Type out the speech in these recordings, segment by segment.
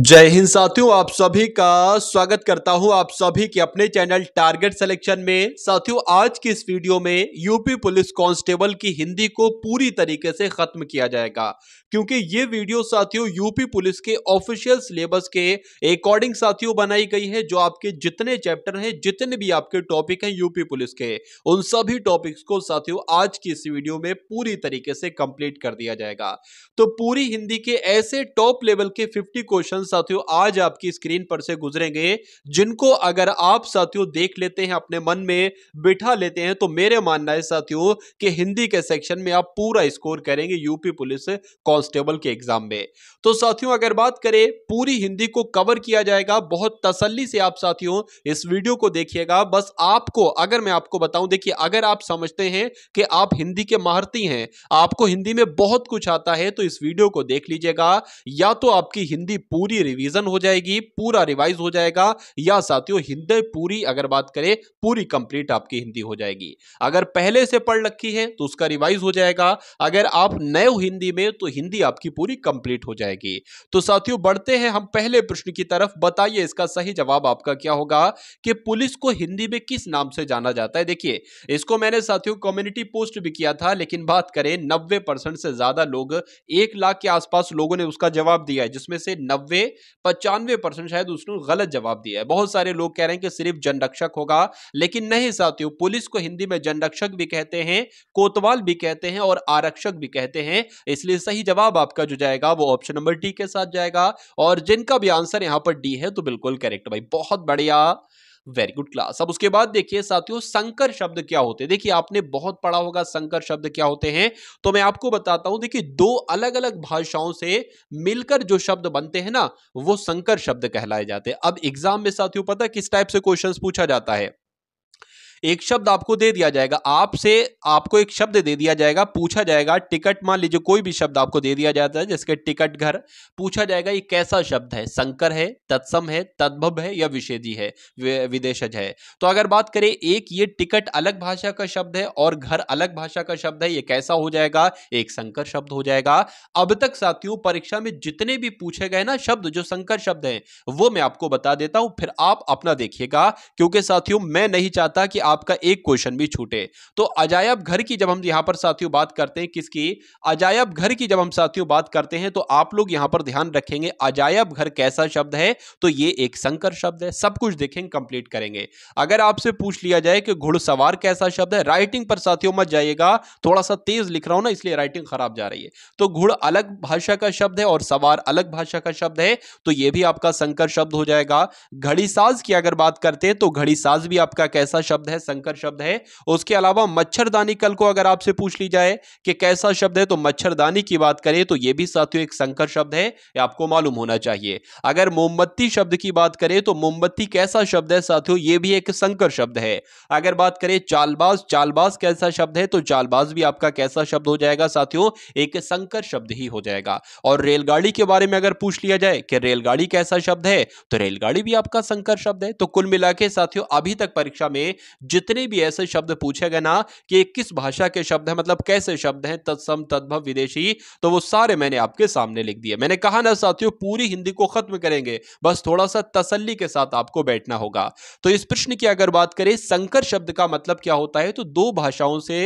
जय हिंद साथियों आप सभी का स्वागत करता हूं आप सभी के अपने चैनल टारगेट सिलेक्शन में साथियों आज की इस वीडियो में यूपी पुलिस कांस्टेबल की हिंदी को पूरी तरीके से खत्म किया जाएगा क्योंकि ये वीडियो साथियों यूपी पुलिस के ऑफिशियल सिलेबस के अकॉर्डिंग साथियों बनाई गई है जो आपके जितने चैप्टर हैं जितने भी आपके टॉपिक हैं यूपी पुलिस के उन सभी टॉपिक्स को साथियों आज की इस वीडियो में पूरी तरीके से कंप्लीट कर दिया जाएगा तो पूरी हिंदी के ऐसे टॉप लेवल के फिफ्टी क्वेश्चन क्वेश्चन साथियों आज आपकी स्क्रीन पर से गुजरेंगे जिनको अगर आप साथियों देख लेते हैं अपने मन में बिठा लेते हैं तो मेरे मानना है साथियों कि हिंदी के सेक्शन में आप पूरा स्कोर करेंगे यूपी पुलिस कांस्टेबल के एग्जाम में तो साथियों अगर बात करें पूरी हिंदी को कवर किया जाएगा बहुत तसली से आप साथियों इस वीडियो को देखिएगा बस आपको अगर मैं आपको बताऊं देखिए अगर आप समझते हैं कि आप हिंदी के महारती हैं आपको हिंदी में बहुत कुछ आता है तो इस वीडियो को देख लीजिएगा या तो आपकी हिंदी पूरी पूरी रिवीजन हो जाएगी पूरा रिवाइज हो जाएगा या साथियों हिंदी पूरी अगर बात करें पूरी कंप्लीट आपकी हिंदी हो जाएगी अगर पहले से पढ़ रखी है तो उसका रिवाइज हो जाएगा अगर आप नए हिंदी में तो हिंदी आपकी पूरी कंप्लीट हो जाएगी तो साथियों बढ़ते हैं हम पहले प्रश्न की तरफ बताइए इसका सही जवाब आपका क्या होगा कि पुलिस को हिंदी में किस नाम से जाना जाता है देखिए इसको मैंने साथियों कम्युनिटी पोस्ट भी किया था लेकिन बात करें नब्बे परसेंट से ज्यादा लोग एक लाख के आसपास लोगों ने उसका जवाब दिया है जिसमें से नब्बे में पचानवे परसेंट शायद उसने गलत जवाब दिया है बहुत सारे लोग कह रहे हैं कि सिर्फ जनरक्षक होगा लेकिन नहीं साथियों पुलिस को हिंदी में जनरक्षक भी कहते हैं कोतवाल भी कहते हैं और आरक्षक भी कहते हैं इसलिए सही जवाब आपका जो जाएगा वो ऑप्शन नंबर डी के साथ जाएगा और जिनका भी आंसर यहां पर डी है तो बिल्कुल करेक्ट भाई बहुत बढ़िया वेरी गुड क्लास अब उसके बाद देखिए साथियों संकर शब्द क्या होते हैं देखिए आपने बहुत पढ़ा होगा संकर शब्द क्या होते हैं तो मैं आपको बताता हूं देखिए दो अलग अलग भाषाओं से मिलकर जो शब्द बनते हैं ना वो संकर शब्द कहलाए जाते हैं अब एग्जाम में साथियों पता किस टाइप से क्वेश्चन पूछा जाता है एक शब्द आपको दे दिया जाएगा आपसे आपको एक शब्द दे दिया जाएगा पूछा जाएगा टिकट मान लीजिए कोई भी शब्द आपको दे दिया जाता है जिसके टिकट घर पूछा जाएगा ये कैसा शब्द है संकर है तत्सम है तद्भव है या विषेदी है विदेशज है तो अगर बात करें एक ये टिकट अलग भाषा का शब्द है और घर अलग भाषा का शब्द है ये कैसा हो जाएगा एक संकर शब्द हो जाएगा अब तक साथियों परीक्षा में जितने भी पूछे गए ना शब्द जो संकर शब्द हैं वो मैं आपको बता देता हूं फिर आप अपना देखिएगा क्योंकि साथियों मैं नहीं चाहता कि आपका एक क्वेश्चन भी छूटे तो अजायब घर की जब हम यहां पर साथियों बात करते हैं किसकी अजायब घर की जब हम साथियों बात करते हैं तो आप लोग यहां पर ध्यान रखेंगे अजायब घर कैसा शब्द है तो ये एक संकर शब्द है सब कुछ देखेंगे कंप्लीट करेंगे अगर आपसे पूछ लिया जाए कि घुड़सवार कैसा शब्द है राइटिंग पर साथियों मत जाइएगा थोड़ा सा तेज लिख रहा हूं ना इसलिए राइटिंग खराब जा रही है तो घुड़ अलग भाषा का शब्द है और सवार अलग भाषा का शब्द है तो यह भी आपका संकर शब्द हो जाएगा घड़ी साज की अगर बात करते हैं तो घड़ी साज भी आपका कैसा शब्द है संकर शब्द है उसके अलावा मच्छरदानी कल को अगर आपसे पूछ ली जाए कि कैसा शब्द है तो मच्छरदानी की बात करें तो यह भी साथियों एक संकर शब्द है आपको मालूम होना चाहिए अगर मोमबत्ती शब्द की बात करें तो मोमबत्ती कैसा शब्द है साथियों यह भी एक संकर शब्द है अगर बात करें चालबाज चालबाज कैसा शब्द है तो चालबाज भी आपका कैसा शब्द हो जाएगा साथियों एक संकर शब्द ही हो जाएगा और रेलगाड़ी के बारे में अगर पूछ लिया जाए कि रेलगाड़ी कैसा शब्द है तो रेलगाड़ी भी आपका संकर शब्द है तो कुल मिला साथियों अभी तक परीक्षा में जितने भी ऐसे शब्द पूछे गए ना कि किस भाषा के शब्द हैं मतलब कैसे शब्द हैं तत्सम तद्भव विदेशी तो वो सारे मैंने आपके सामने लिख दिए मैंने कहा ना साथियों पूरी हिंदी को खत्म करेंगे बस थोड़ा सा तसल्ली के साथ आपको बैठना होगा तो इस प्रश्न की अगर बात करें संकर शब्द का मतलब क्या होता है तो दो भाषाओं से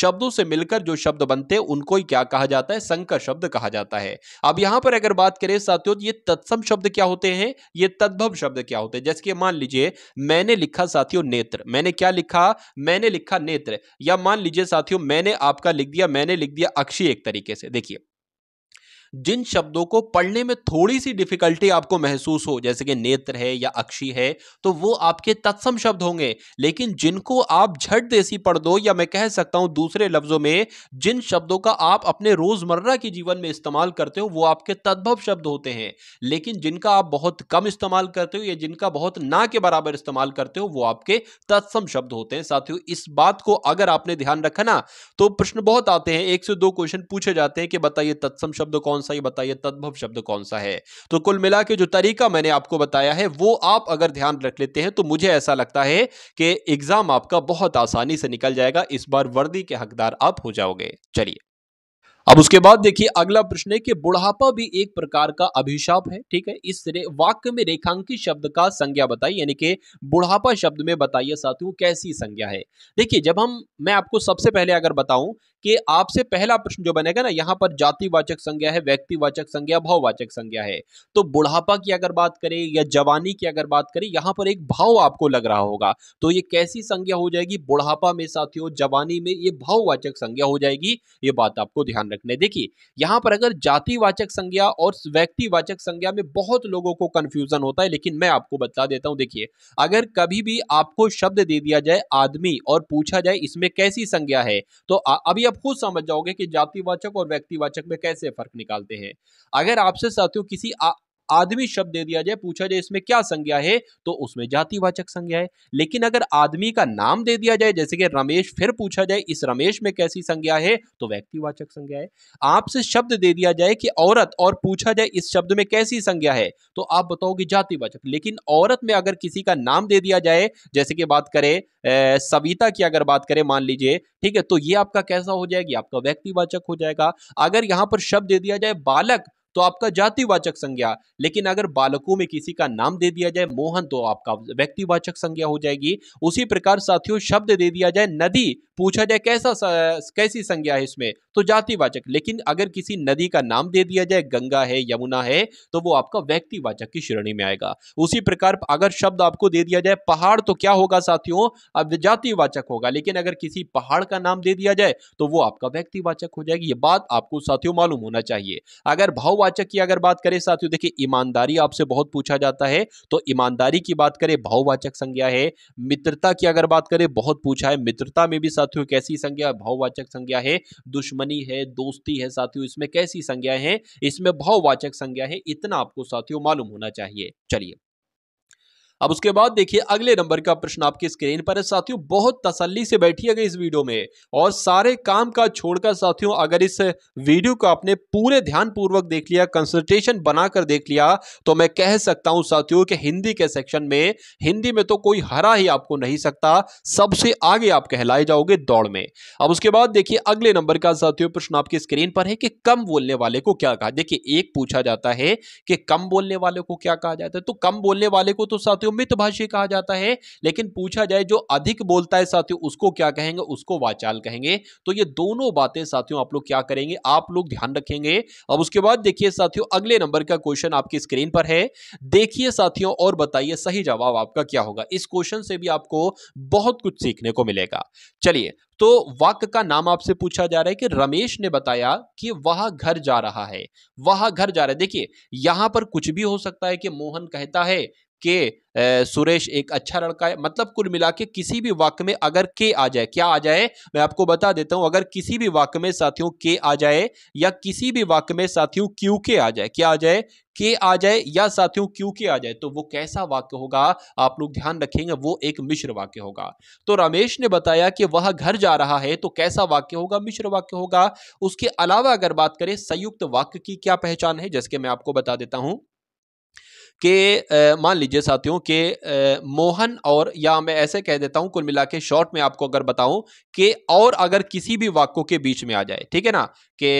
शब्दों से मिलकर जो शब्द बनते हैं उनको ही क्या कहा जाता है संकर शब्द कहा जाता है अब यहां पर अगर बात करें साथियों ये तत्सम शब्द क्या होते हैं ये तद्भव शब्द क्या होते हैं जैसे कि मान लीजिए मैंने लिखा साथियों नेत्र मैंने क्या लिखा मैंने लिखा नेत्र या मान लीजिए साथियों मैंने आपका लिख दिया मैंने लिख दिया अक्षी एक तरीके से देखिए जिन शब्दों को पढ़ने में थोड़ी सी डिफिकल्टी आपको महसूस हो जैसे कि नेत्र है या अक्षी है तो वो आपके तत्सम शब्द होंगे लेकिन जिनको आप झट देसी पढ़ दो या मैं कह सकता हूं दूसरे लफ्जों में जिन शब्दों का आप अपने रोजमर्रा के जीवन में इस्तेमाल करते हो वो आपके तद्भव शब्द होते हैं लेकिन जिनका आप बहुत कम इस्तेमाल करते हो या जिनका बहुत ना के बराबर इस्तेमाल करते हो वो आपके तत्सम शब्द होते हैं साथियों इस बात को अगर आपने ध्यान रखा ना तो प्रश्न बहुत आते हैं एक से दो क्वेश्चन पूछे जाते हैं कि बताइए तत्सम शब्द कौन कौन सा ये बताइए तद्भव शब्द कौन सा है तो कुल मिला के जो तरीका मैंने आपको बताया है वो आप अगर ध्यान रख लेते हैं तो मुझे ऐसा लगता है कि एग्जाम आपका बहुत आसानी से निकल जाएगा इस बार वर्दी के हकदार आप हो जाओगे चलिए अब उसके बाद देखिए अगला प्रश्न है कि बुढ़ापा भी एक प्रकार का अभिशाप है ठीक है इस वाक्य में रेखांकित शब्द का संज्ञा बताइए यानी कि बुढ़ापा शब्द में बताइए साथियों कैसी संज्ञा है देखिए जब हम मैं आपको सबसे पहले अगर बताऊं कि आपसे पहला प्रश्न जो बनेगा ना यहाँ पर जातिवाचक संज्ञा है व्यक्तिवाचक संज्ञा भाववाचक संज्ञा है तो बुढ़ापा की अगर बात करें या जवानी की अगर बात करें यहाँ पर एक भाव आपको लग रहा होगा तो ये कैसी संज्ञा हो जाएगी बुढ़ापा में साथियों जवानी में ये भाववाचक संज्ञा हो जाएगी ये बात आपको ध्यान रखने देखिए यहाँ पर अगर जातिवाचक संज्ञा और व्यक्तिवाचक संज्ञा में बहुत लोगों को कंफ्यूजन होता है लेकिन मैं आपको बता देता हूँ देखिए अगर कभी भी आपको शब्द दे दिया जाए आदमी और पूछा जाए इसमें कैसी संज्ञा है तो अभी आप खुद समझ जाओगे कि जातिवाचक और व्यक्तिवाचक में कैसे फर्क निकालते हैं अगर आपसे साथियों किसी आदमी शब्द दे दिया जाए पूछा जाए इसमें क्या संज्ञा है तो उसमें जातिवाचक संज्ञा है लेकिन अगर आदमी का नाम दे दिया जाए जैसे कि रमेश फिर पूछा जाए इस रमेश में कैसी संज्ञा है तो व्यक्तिवाचक संज्ञा है आपसे शब्द दे दिया जाए कि औरत और पूछा जाए इस शब्द में कैसी संज्ञा है तो आप बताओगे जातिवाचक लेकिन औरत में अगर किसी का नाम दे दिया जाए जैसे कि बात करें सविता की अगर बात करें मान लीजिए ठीक है तो ये आपका कैसा हो जाएगी आपका व्यक्तिवाचक हो जाएगा अगर यहां पर शब्द दे दिया जाए बालक तो आपका जातिवाचक संज्ञा लेकिन अगर बालकों में किसी का नाम दे दिया जाए मोहन तो आपका व्यक्तिवाचक संज्ञा हो जाएगी उसी प्रकार साथियों शब्द दे दिया जाए नदी पूछा जाए कैसा कैसी संज्ञा है इसमें तो जातिवाचक लेकिन अगर किसी नदी का नाम दे दिया जाए गंगा है यमुना है तो वो आपका व्यक्तिवाचक की श्रेणी में आएगा उसी प्रकार अगर शब्द आपको दे दिया जाए पहाड़ तो क्या होगा साथियों अब जातिवाचक होगा लेकिन अगर किसी पहाड़ का नाम दे दिया जाए तो वो आपका व्यक्तिवाचक हो जाएगी ये बात आपको साथियों मालूम होना चाहिए अगर भाव भाववाचक की अगर बात करें साथियों देखिए ईमानदारी आपसे बहुत पूछा जाता है तो ईमानदारी की बात करें भाववाचक संज्ञा है मित्रता की अगर बात करें बहुत पूछा है मित्रता में भी साथियों कैसी संज्ञा भाववाचक संज्ञा है दुश्मनी है दोस्ती है साथियों इसमें कैसी संज्ञा है इसमें भाववाचक संज्ञा है इतना आपको साथियों मालूम होना चाहिए चलिए अब उसके बाद देखिए अगले नंबर का प्रश्न आपकी स्क्रीन पर है साथियों बहुत तसल्ली से बैठिएगा इस वीडियो में और सारे काम का छोड़कर साथियों अगर इस वीडियो को आपने पूरे ध्यान पूर्वक देख लिया कंसल्टेशन बनाकर देख लिया तो मैं कह सकता हूं साथियों कि हिंदी के सेक्शन में हिंदी में तो कोई हरा ही आपको नहीं सकता सबसे आगे आप कहलाए जाओगे दौड़ में अब उसके बाद देखिए अगले नंबर का साथियों प्रश्न आपकी स्क्रीन पर है कि कम बोलने वाले को क्या कहा देखिए एक पूछा जाता है कि कम बोलने वाले को क्या कहा जाता है तो कम बोलने वाले को तो साथियों नियमित भाष्य कहा जाता है लेकिन पूछा जाए जो अधिक बोलता है साथियों उसको क्या कहेंगे उसको वाचाल कहेंगे तो ये दोनों बातें साथियों आप लोग क्या करेंगे आप लोग ध्यान रखेंगे अब उसके बाद देखिए साथियों अगले नंबर का क्वेश्चन आपकी स्क्रीन पर है देखिए साथियों और बताइए सही जवाब आपका क्या होगा इस क्वेश्चन से भी आपको बहुत कुछ सीखने को मिलेगा चलिए तो वाक्य का नाम आपसे पूछा जा रहा है कि रमेश ने बताया कि वह घर जा रहा है वह घर जा रहा है देखिए यहां पर कुछ भी हो सकता है कि मोहन कहता है के ए, सुरेश एक अच्छा लड़का है मतलब कुल मिला के किसी भी वाक्य में अगर के आ जाए क्या आ जाए मैं आपको बता देता हूं अगर किसी भी वाक्य में साथियों के आ जाए या किसी भी वाक्य में साथियों क्यू के आ जाए क्या आ जाए के आ जाए या साथियों क्यू के आ जाए तो वो कैसा वाक्य होगा आप लोग ध्यान रखेंगे वो एक मिश्र वाक्य होगा तो रमेश ने बताया कि वह घर जा रहा है तो कैसा वाक्य होगा मिश्र वाक्य होगा उसके अलावा अगर बात करें संयुक्त वाक्य की क्या पहचान है जैसे मैं आपको बता देता हूं कि मान लीजिए साथियों आ, मोहन और या मैं ऐसे कह देता हूं कुल मिला के शॉर्ट में आपको अगर बताऊं कि और अगर किसी भी वाक्यों के बीच में आ जाए ठीक है ना कि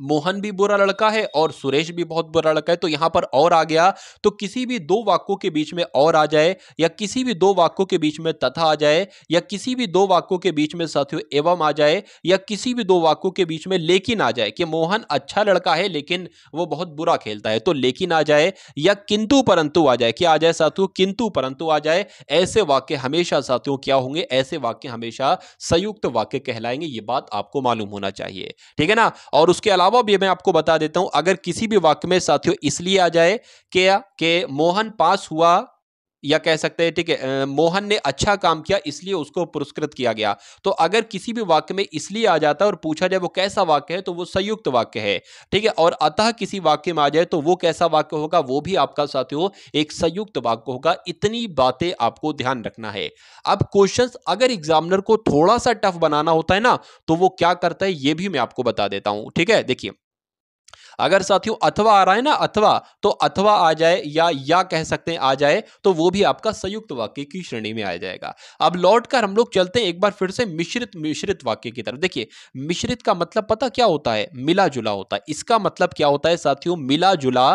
मोहन भी बुरा लड़का है और सुरेश भी बहुत बुरा लड़का है तो यहाँ पर और आ गया तो किसी भी दो वाक्यों के बीच में और आ जाए या किसी भी दो वाक्यों के बीच में तथा आ जाए या किसी भी दो वाक्यों के बीच में साथियों एवं आ जाए या किसी भी दो वाक्यों के बीच में लेकिन आ जाए कि मोहन अच्छा लड़का है लेकिन वो बहुत बुरा खेलता है तो लेकिन आ जाए या किंतु परंतु आ जाए क्या आ जाए साथियों किंतु परंतु आ जाए ऐसे वाक्य हमेशा साथियों क्या होंगे ऐसे वाक्य हमेशा संयुक्त वाक्य कहलाएंगे ये बात आपको मालूम होना चाहिए ठीक है ना और उसके अलावा अलावा भी मैं आपको बता देता हूं अगर किसी भी वाक्य में साथियों इसलिए आ जाए कि मोहन पास हुआ या कह सकते हैं ठीक है मोहन ने अच्छा काम किया इसलिए उसको पुरस्कृत किया गया तो अगर किसी भी वाक्य में इसलिए आ जाता है और पूछा जाए वो कैसा वाक्य है तो वो संयुक्त वाक्य है ठीक है और अतः किसी वाक्य में आ जाए तो वो कैसा वाक्य होगा वो भी आपका साथियों एक संयुक्त वाक्य होगा इतनी बातें आपको ध्यान रखना है अब क्वेश्चन अगर एग्जामिनर को थोड़ा सा टफ बनाना होता है ना तो वो क्या करता है ये भी मैं आपको बता देता हूं ठीक है देखिए अगर साथियों अथवा आ रहा है ना अथवा तो अथवा आ जाए या या कह सकते हैं आ जाए तो वो भी आपका संयुक्त वाक्य की श्रेणी में आ जाएगा अब लौट कर हम लोग चलते हैं एक बार फिर से मिश्रित मिश्रित वाक्य की तरफ देखिए मिश्रित का मतलब पता क्या होता है मिला जुला होता है इसका मतलब क्या होता है साथियों मिला जुला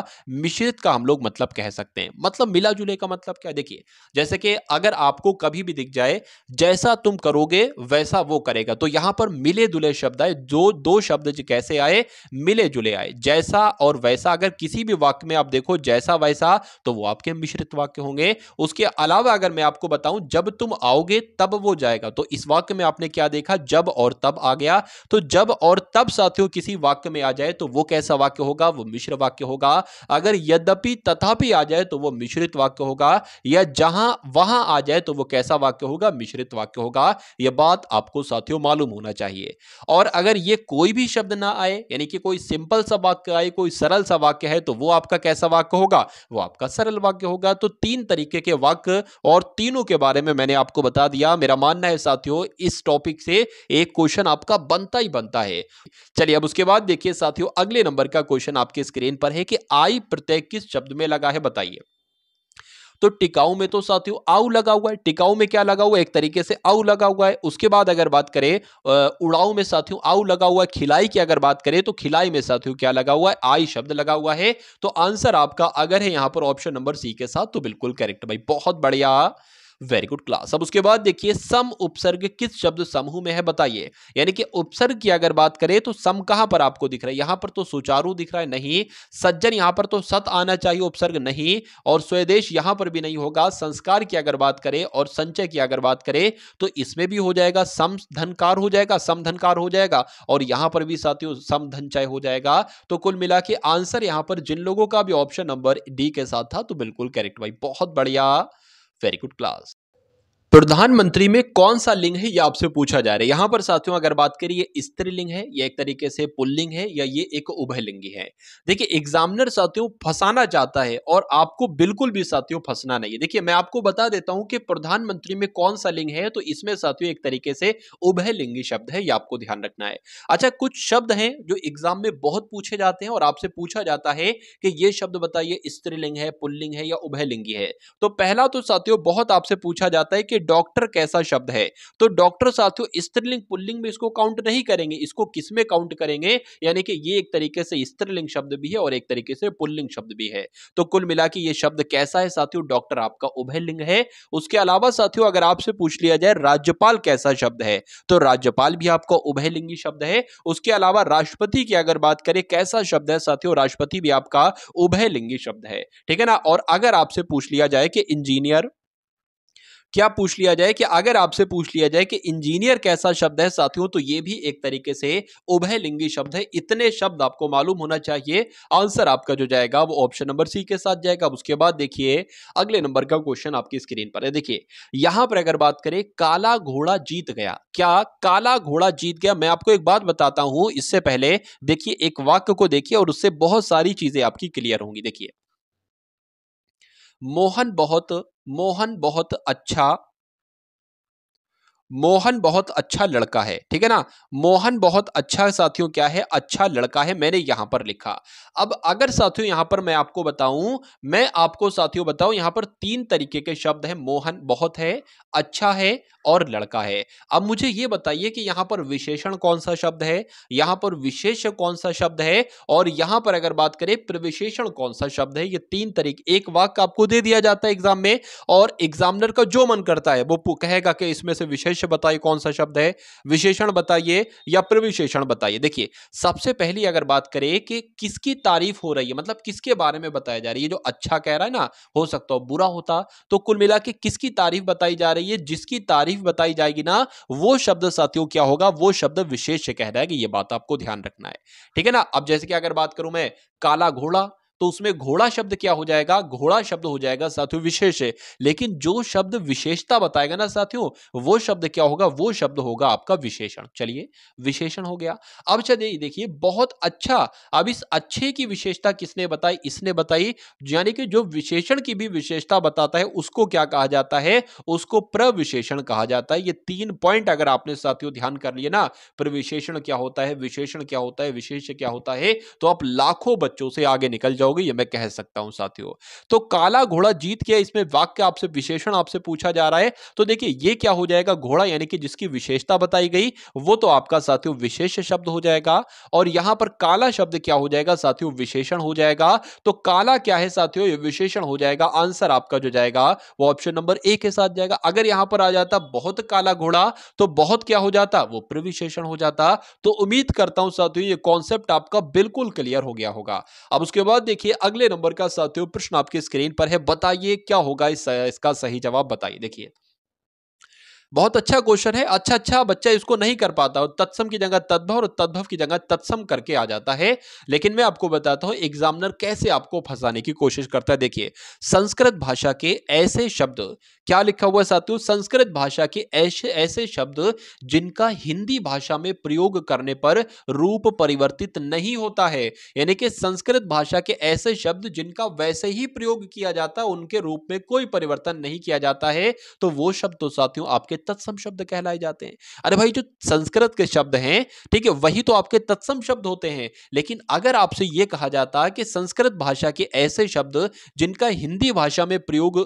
मिश्रित का हम लोग मतलब कह सकते हैं मतलब मिला जुले का मतलब क्या देखिए जैसे कि अगर आपको कभी भी दिख जाए जैसा तुम करोगे वैसा वो करेगा तो यहां पर मिले दुले शब्द आए जो दो शब्द कैसे आए मिले जुले आए जैसा और वैसा अगर किसी भी वाक्य में आप देखो जैसा वैसा तो वो आपके मिश्रित वाक्य होंगे उसके अलावा अगर मैं आपको बताऊं जब तुम आओगे तब वो जाएगा तो इस वाक्य में आपने क्या देखा जब और तब आ गया तो जब और तब साथियों किसी वाक्य में आ जाए तो वो कैसा वाक्य होगा वो मिश्र वाक्य होगा अगर यद्यपि तथापि आ जाए तो वो मिश्रित वाक्य होगा या जहां वहां आ जाए तो वो कैसा वाक्य होगा मिश्रित वाक्य होगा यह बात आपको साथियों मालूम होना चाहिए और अगर ये कोई भी शब्द ना आए यानी कि कोई सिंपल सा बात वाक्य कोई सरल सा वाक्य है तो वो आपका कैसा वाक्य होगा वो आपका सरल वाक्य होगा तो तीन तरीके के वाक्य और तीनों के बारे में मैंने आपको बता दिया मेरा मानना है साथियों इस टॉपिक से एक क्वेश्चन आपका बनता ही बनता है चलिए अब उसके बाद देखिए साथियों अगले नंबर का क्वेश्चन आपके स्क्रीन पर है कि आई प्रत्यय किस शब्द में लगा है बताइए तो टिकाऊ में तो साथियों आऊ लगा हुआ है टिकाऊ में क्या लगा हुआ है एक तरीके से आऊ लगा हुआ है उसके बाद अगर बात करें उड़ाऊ में साथियों आऊ लगा हुआ है खिलाई की अगर बात करें तो खिलाई में साथियों क्या लगा हुआ है आई शब्द लगा हुआ है तो आंसर आपका अगर है यहां पर ऑप्शन नंबर सी के साथ तो बिल्कुल करेक्ट भाई बहुत बढ़िया वेरी गुड क्लास अब उसके बाद देखिए सम उपसर्ग किस शब्द समूह में है बताइए यानी कि उपसर्ग की अगर बात करें तो सम कहां पर आपको दिख रहा है यहां पर तो सुचारू दिख रहा है नहीं सज्जन यहां पर तो सत आना चाहिए उपसर्ग नहीं और स्वदेश यहां पर भी नहीं होगा संस्कार की अगर बात करें और संचय की अगर बात करें तो इसमें भी हो जाएगा सम धनकार हो जाएगा सम धनकार हो जाएगा और यहां पर भी साथियों सम धनचय हो जाएगा तो कुल मिला के आंसर यहां पर जिन लोगों का भी ऑप्शन नंबर डी के साथ था तो बिल्कुल करेक्ट भाई बहुत बढ़िया Very good class. प्रधानमंत्री में कौन सा लिंग है यह आपसे पूछा जा रहा है यहां पर साथियों अगर बात करिए स्त्रीलिंग है या एक तरीके से पुल्लिंग है या ये एक उभयलिंगी है देखिए एग्जामिनर साथियों फंसाना चाहता है और आपको बिल्कुल भी साथियों फंसना नहीं है देखिए मैं आपको बता देता हूं कि प्रधानमंत्री में कौन सा लिंग है तो इसमें साथियों एक तरीके से उभयलिंगी शब्द है यह आपको ध्यान रखना है अच्छा कुछ शब्द हैं जो एग्जाम में बहुत पूछे जाते हैं और आपसे पूछा जाता है कि ये शब्द बताइए स्त्रीलिंग है पुल्लिंग है या उभयलिंगी है तो पहला तो साथियों बहुत आपसे पूछा जाता है कि देखिए डॉक्टर कैसा शब्द है तो डॉक्टर साथियों स्त्रीलिंग पुल्लिंग में इसको काउंट नहीं करेंगे इसको किस में काउंट करेंगे यानी कि ये एक तरीके से स्त्रीलिंग शब्द भी है और एक तरीके से पुल्लिंग शब्द भी है तो कुल मिला के ये शब्द कैसा है साथियों डॉक्टर आपका उभय लिंग है उसके अलावा साथियों अगर आपसे पूछ लिया जाए राज्यपाल कैसा शब्द है तो राज्यपाल भी आपका उभय लिंगी शब्द है उसके अलावा राष्ट्रपति की अगर बात करें कैसा शब्द है साथियों राष्ट्रपति भी आपका उभय लिंगी शब्द है ठीक है ना और अगर आपसे पूछ लिया जाए कि इंजीनियर क्या पूछ लिया जाए कि अगर आपसे पूछ लिया जाए कि इंजीनियर कैसा शब्द है साथियों तो ये भी एक तरीके से उभय लिंगी शब्द है इतने शब्द आपको मालूम होना चाहिए आंसर आपका जो जाएगा वो ऑप्शन नंबर सी के साथ जाएगा उसके बाद देखिए अगले नंबर का क्वेश्चन आपकी स्क्रीन पर है देखिए यहां पर अगर बात करें काला घोड़ा जीत गया क्या काला घोड़ा जीत गया मैं आपको एक बात बताता हूं इससे पहले देखिए एक वाक्य को देखिए और उससे बहुत सारी चीजें आपकी क्लियर होंगी देखिए मोहन बहुत मोहन बहुत अच्छा मोहन बहुत अच्छा लड़का है ठीक है ना मोहन बहुत अच्छा साथियों क्या है अच्छा लड़का है मैंने यहां पर लिखा अब अगर साथियों यहां पर मैं आपको बताऊं मैं आपको साथियों बताऊं यहां पर तीन तरीके के शब्द है मोहन बहुत है अच्छा है और लड़का है अब मुझे ये बताइए कि यहां पर विशेषण कौन सा शब्द है यहां पर विशेष कौन सा शब्द है और यहां पर अगर बात करें प्रविशेषण कौन सा शब्द है ये तीन तरीके एक वाक्य आपको दे दिया जाता है एग्जाम में और एग्जामिनर का जो मन करता है वो कहेगा कि इसमें से विशेष विशेष बताइए कौन सा शब्द है विशेषण बताइए या प्रविशेषण बताइए देखिए सबसे पहली अगर बात करें कि किसकी तारीफ हो रही है मतलब किसके बारे में बताया जा रही है जो अच्छा कह रहा है ना हो सकता हो बुरा होता तो कुल मिला के किसकी तारीफ बताई जा रही है जिसकी तारीफ बताई जाएगी ना वो शब्द साथियों क्या होगा वो शब्द विशेष कह रहा है कि ये बात आपको ध्यान रखना है ठीक है ना अब जैसे कि अगर बात करूं मैं काला घोड़ा तो उसमें घोड़ा शब्द क्या हो जाएगा घोड़ा शब्द हो जाएगा साथियों विशेष लेकिन जो शब्द विशेषता बताएगा ना साथियों वो शब्द क्या होगा वो शब्द होगा आपका विशेषण चलिए विशेषण हो गया अब चलिए देखिए बहुत अच्छा अब इस अच्छे की विशेषता किसने बताई इसने बताई यानी कि जो विशेषण की भी विशेषता बताता है उसको क्या कहा जाता है उसको प्रविशेषण कहा जाता है ये तीन पॉइंट अगर आपने साथियों ध्यान कर लिए ना प्रविशेषण क्या होता है विशेषण क्या होता है विशेष क्या होता है तो आप लाखों बच्चों से आगे निकल जाओ जाओगे ये मैं कह सकता हूं साथियों तो काला घोड़ा जीत गया इसमें वाक्य आपसे विशेषण आपसे पूछा जा रहा है तो देखिए ये क्या हो जाएगा घोड़ा यानी कि जिसकी विशेषता बताई गई वो तो आपका साथियों विशेष शब्द हो जाएगा और यहां पर काला शब्द क्या हो जाएगा साथियों विशेषण हो जाएगा तो काला क्या है साथियों विशेषण हो जाएगा आंसर आपका जो जाएगा वो ऑप्शन नंबर ए के साथ जाएगा अगर यहां पर आ जाता बहुत काला घोड़ा तो बहुत क्या हो जाता वो प्रविशेषण हो जाता तो उम्मीद करता हूं साथियों ये कॉन्सेप्ट आपका बिल्कुल क्लियर हो गया होगा अब उसके बाद देखिए अगले नंबर का साथियों प्रश्न आपकी स्क्रीन पर है बताइए क्या होगा इस इसका सही जवाब बताइए देखिए बहुत अच्छा क्वेश्चन है अच्छा अच्छा बच्चा इसको नहीं कर पाता और तत्सम की जगह तद्भव और तद्भव की जगह तत्सम करके आ जाता है लेकिन मैं आपको बताता हूं एग्जामिनर कैसे आपको फंसाने की कोशिश करता है देखिए संस्कृत भाषा के ऐसे शब्द क्या लिखा हुआ है साथियों संस्कृत भाषा के ऐसे ऐसे शब्द जिनका हिंदी भाषा में प्रयोग करने पर रूप परिवर्तित नहीं होता है यानी कि संस्कृत भाषा के ऐसे शब्द जिनका वैसे ही प्रयोग किया जाता उनके रूप में कोई परिवर्तन नहीं किया जाता है तो वो शब्द तो साथियों आपके आपके तत्सम शब्द कहलाए जाते हैं अरे भाई जो संस्कृत के शब्द हैं ठीक है वही तो आपके तत्सम शब्द होते हैं लेकिन अगर आपसे ये कहा जाता कि संस्कृत भाषा के ऐसे शब्द जिनका हिंदी भाषा में प्रयोग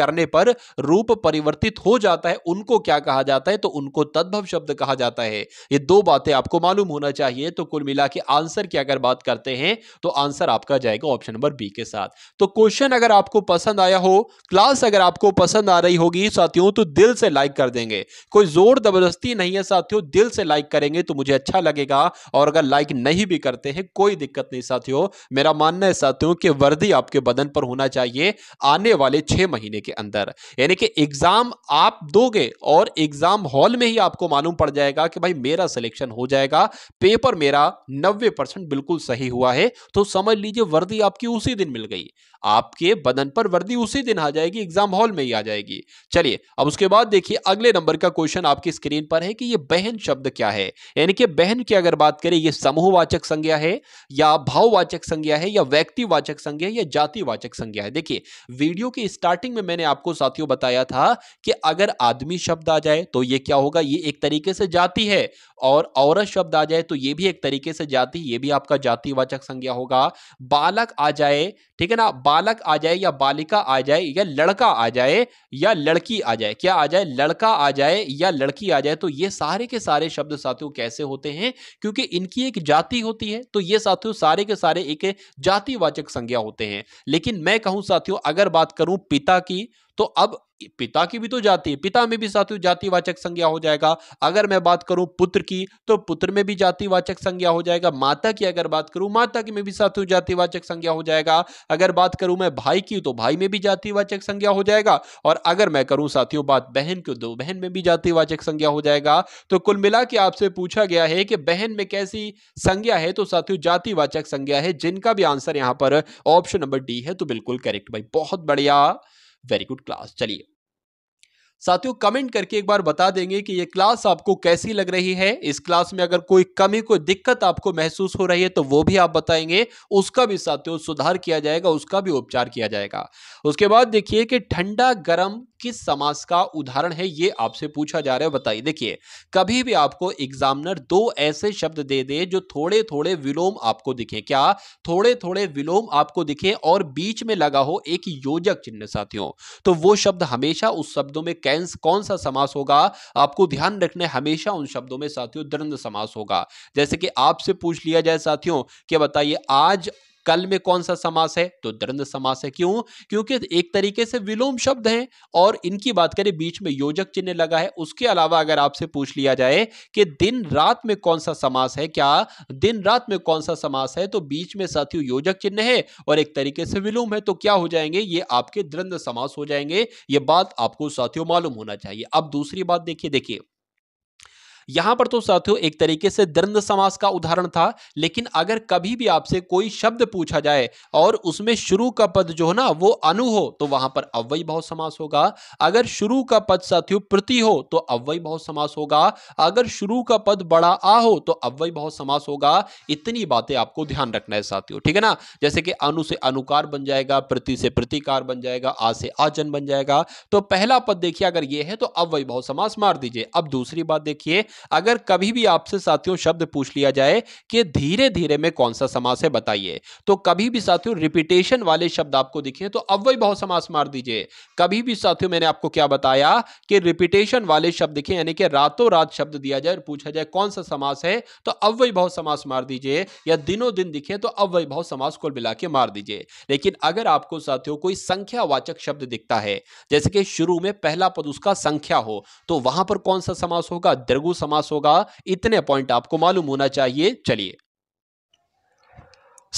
करने पर रूप परिवर्तित हो जाता है उनको क्या कहा जाता है तो उनको तद्भव शब्द कहा जाता है ये दो बातें आपको मालूम होना चाहिए तो कुल मिला के आंसर की अगर बात करते हैं तो आंसर आपका जाएगा ऑप्शन नंबर बी के साथ तो क्वेश्चन अगर आपको पसंद आया हो क्लास अगर आपको पसंद आ रही होगी साथियों तो दिल से लाइक कर देंगे कोई जोर जबरदस्ती नहीं है साथियों दिल से लाइक करेंगे तो मुझे अच्छा लगेगा और अगर लाइक नहीं भी करते हैं कोई दिक्कत नहीं साथियों मेरा मानना है साथियों कि वर्दी आपके बदन पर होना चाहिए आने वाले छह महीने के अंदर यानी कि एग्ज़ाम आप दोगे और एग्ज़ाम हॉल में ही आपको मालूम पड़ जाएगा कि भाई मेरा सिलेक्शन हो जाएगा पेपर मेरा नब्बे बिल्कुल सही हुआ है तो समझ लीजिए वर्दी आपकी उसी दिन मिल गई आपके बदन पर वर्दी उसी दिन आ जाएगी एग्जाम हॉल में ही आ जाएगी चलिए अब उसके बाद देखिए अगले नंबर का क्वेश्चन आपकी स्क्रीन पर है कि ये बहन शब्द क्या है यानी कि बहन की अगर बात करें ये समूहवाचक संज्ञा है या भाववाचक संज्ञा है या व्यक्तिवाचक संज्ञा है या जातिवाचक संज्ञा है देखिए वीडियो की स्टार्टिंग में मैंने आपको साथियों बताया था कि अगर आदमी शब्द आ जाए तो ये क्या होगा ये एक तरीके से जाति है और औरत शब्द आ जाए तो ये भी एक तरीके से जाति ये भी आपका जातिवाचक संज्ञा होगा बालक आ जाए ठीक है ना बालक आ जाए या बालिका आ जाए या लड़का आ जाए या लड़की आ जाए क्या आ जाए लड़का आ जाए या लड़की आ जाए तो ये सारे के सारे शब्द साथियों कैसे होते हैं क्योंकि इनकी एक जाति होती है तो ये साथियों सारे के सारे एक जातिवाचक संज्ञा होते हैं लेकिन मैं कहूं साथियों अगर बात करूं पिता की तो अब पिता की भी तो जाति है पिता में भी साथ जातिवाचक संज्ञा हो जाएगा अगर मैं बात करूं पुत्र की तो पुत्र में भी जातिवाचक संज्ञा हो जाएगा माता की अगर बात करूं माता की में भी साथ जातिवाचक संज्ञा हो जाएगा अगर बात करूं मैं भाई की तो भाई में भी जातिवाचक संज्ञा हो जाएगा और अगर मैं करूं साथियों बात बहन की तो बहन में भी जातिवाचक संज्ञा हो जाएगा तो कुल मिला के आपसे पूछा गया है कि बहन में कैसी संज्ञा है तो साथियों जातिवाचक संज्ञा है जिनका भी आंसर यहां पर ऑप्शन नंबर डी है तो बिल्कुल करेक्ट भाई बहुत बढ़िया वेरी गुड क्लास चलिए साथियों कमेंट करके एक बार बता देंगे कि ये क्लास आपको कैसी लग रही है इस क्लास में अगर कोई कमी कोई दिक्कत आपको महसूस हो रही है तो वो भी आप बताएंगे उसका भी साथियों सुधार किया जाएगा उसका भी उपचार किया जाएगा उसके बाद देखिए कि ठंडा गर्म किस समास का उदाहरण है ये आपसे पूछा जा रहा है बताइए देखिए कभी भी आपको एग्जामिनर दो ऐसे शब्द दे दे जो थोड़े थोड़े विलोम आपको दिखे क्या थोड़े थोड़े विलोम आपको दिखे और बीच में लगा हो एक योजक चिन्ह साथियों तो वो शब्द हमेशा उस शब्दों में कैंस कौन सा समास होगा आपको ध्यान रखना है हमेशा उन शब्दों में साथियों द्वंद समास होगा जैसे कि आपसे पूछ लिया जाए साथियों क्या बताइए आज कल में कौन सा समास है तो द्वंद समास है क्यों क्योंकि एक तरीके से विलोम शब्द है और इनकी बात करें बीच में योजक चिन्ह लगा है उसके अलावा अगर आपसे पूछ लिया जाए कि दिन रात में कौन सा समास है क्या दिन रात में कौन सा समास है तो बीच में साथियों योजक चिन्ह है और एक तरीके से विलोम है तो क्या हो जाएंगे ये आपके द्वंद समास हो जाएंगे ये बात आपको साथियों मालूम होना चाहिए अब दूसरी बात देखिए देखिए यहां पर तो साथियों एक तरीके से द्वंद समास का उदाहरण था लेकिन अगर कभी भी आपसे कोई शब्द पूछा जाए और उसमें शुरू का पद जो हो ना वो अनु हो तो वहां पर अव्यय भाव समास होगा अगर शुरू का पद साथियों प्रति हो तो अव्यय भाव समास होगा अगर शुरू का पद बड़ा आ हो तो अव्यय भाव समास होगा इतनी बातें आपको ध्यान रखना है साथियों ठीक है ना जैसे कि अनु से अनुकार बन जाएगा प्रति से प्रतिकार बन जाएगा आ से आजन बन जाएगा तो पहला पद देखिए अगर ये है तो अव्यय भाव समास मार दीजिए अब दूसरी बात देखिए अगर कभी भी आपसे साथियों शब्द पूछ लिया जाए कि धीरे धीरे में कौन सा समास है बताइए तो कभी भी साथियों रिपीटेशन वाले शब्द आपको दिखे तो अव्वय बहुत समास मार दीजिए कभी भी साथियों मैंने आपको क्या बताया कि रिपीटेशन वाले शब्द दिखे यानी कि रातों रात शब्द दिया जाए और पूछा जाए कौन सा समास है तो अव्वय बहुत समास मार दीजिए या दिनों दिन दिखे तो अव्वय बहुत समास को मिला के मार दीजिए लेकिन अगर आपको साथियों कोई संख्यावाचक शब्द दिखता है जैसे कि शुरू में पहला पद उसका संख्या हो तो वहां पर कौन सा समास होगा द्रगु समास होगा इतने पॉइंट आपको मालूम होना चाहिए चलिए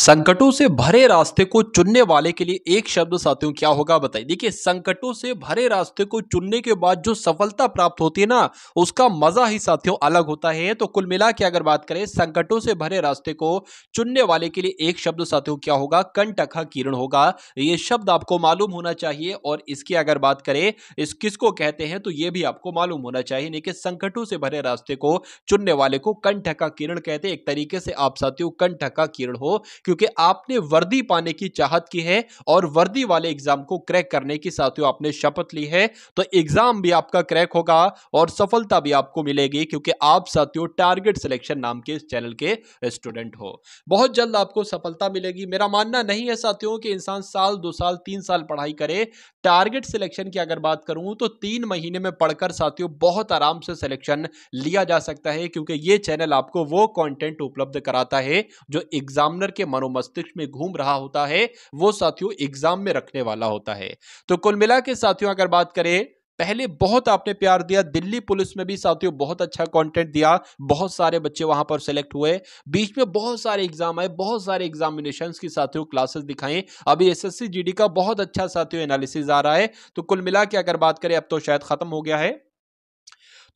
संकटों से भरे रास्ते को चुनने वाले के लिए एक शब्द साथियों क्या होगा बताइए देखिए संकटों से भरे रास्ते को चुनने के बाद जो सफलता प्राप्त होती है ना उसका मजा ही साथियों अलग होता है तो कुल मिला के अगर बात करें संकटों से भरे रास्ते को चुनने वाले के लिए एक शब्द साथियों क्या होगा कंटखा किरण होगा ये शब्द आपको मालूम होना चाहिए और इसकी अगर बात करें इस किसको कहते हैं तो ये भी आपको मालूम होना चाहिए यानी कि संकटों से भरे रास्ते को चुनने वाले को कंठका किरण कहते हैं एक तरीके से आप साथियों कंठका किरण हो क्योंकि आपने वर्दी पाने की चाहत की है और वर्दी वाले एग्जाम को क्रैक करने की साथियों आपने शपथ ली है तो एग्जाम भी आपका क्रैक होगा और सफलता भी आपको मिलेगी क्योंकि आप साथियों टारगेट सिलेक्शन नाम के इस चैनल के स्टूडेंट हो बहुत जल्द आपको सफलता मिलेगी मेरा मानना नहीं है साथियों कि इंसान साल दो साल तीन साल पढ़ाई करे टारगेट सिलेक्शन की अगर बात करूं तो तीन महीने में पढ़कर साथियों बहुत आराम से सिलेक्शन लिया जा सकता है क्योंकि ये चैनल आपको वो कंटेंट उपलब्ध कराता है जो एग्जामिनर के मनोमस्तिष्क में घूम रहा होता है वो साथियों एग्जाम में रखने वाला होता है तो कुल मिला के साथियों अगर बात करें पहले बहुत आपने प्यार दिया दिल्ली पुलिस में भी साथियों बहुत अच्छा कंटेंट दिया बहुत सारे बच्चे वहां पर सेलेक्ट हुए बीच में बहुत सारे एग्जाम आए बहुत सारे एग्जामिनेशंस की साथियों क्लासेस दिखाई अभी एसएससी जीडी का बहुत अच्छा साथियों एनालिसिस आ रहा है तो कुल मिला के अगर बात करें अब तो शायद खत्म हो गया है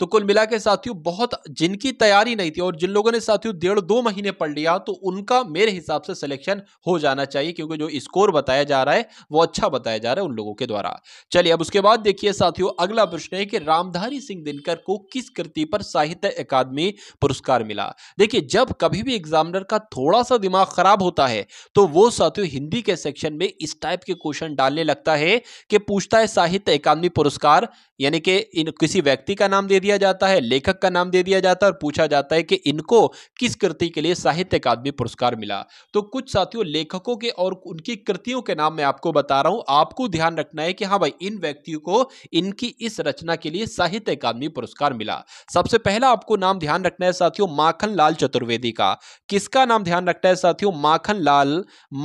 तो कुल मिला के साथियों बहुत जिनकी तैयारी नहीं थी और जिन लोगों ने साथियों डेढ़ दो महीने पढ़ लिया तो उनका मेरे हिसाब से सिलेक्शन हो जाना चाहिए क्योंकि जो स्कोर बताया जा रहा है वो अच्छा बताया जा रहा है उन लोगों के द्वारा चलिए अब उसके बाद देखिए साथियों अगला प्रश्न है कि रामधारी सिंह दिनकर को किस कृति पर साहित्य अकादमी पुरस्कार मिला देखिए जब कभी भी एग्जामिनर का थोड़ा सा दिमाग खराब होता है तो वो साथियों हिंदी के सेक्शन में इस टाइप के क्वेश्चन डालने लगता है कि पूछता है साहित्य अकादमी पुरस्कार यानी कि किसी व्यक्ति का नाम दे दिया दिया जाता है लेखक का नाम दे दिया जाता है और पूछा जाता है कि इनको किस कृति के लिए साहित्य अकादमी पुरस्कार मिला तो कुछ साथियों लेखकों के और उनकी कृतियों के नाम मैं आपको बता रहा हूं आपको ध्यान रखना है कि हाँ भाई इन व्यक्तियों को इनकी इस रचना के लिए साहित्य अकादमी पुरस्कार मिला सबसे पहला आपको नाम ध्यान रखना है साथियों माखन लाल चतुर्वेदी का किसका नाम ध्यान रखना है साथियों माखन लाल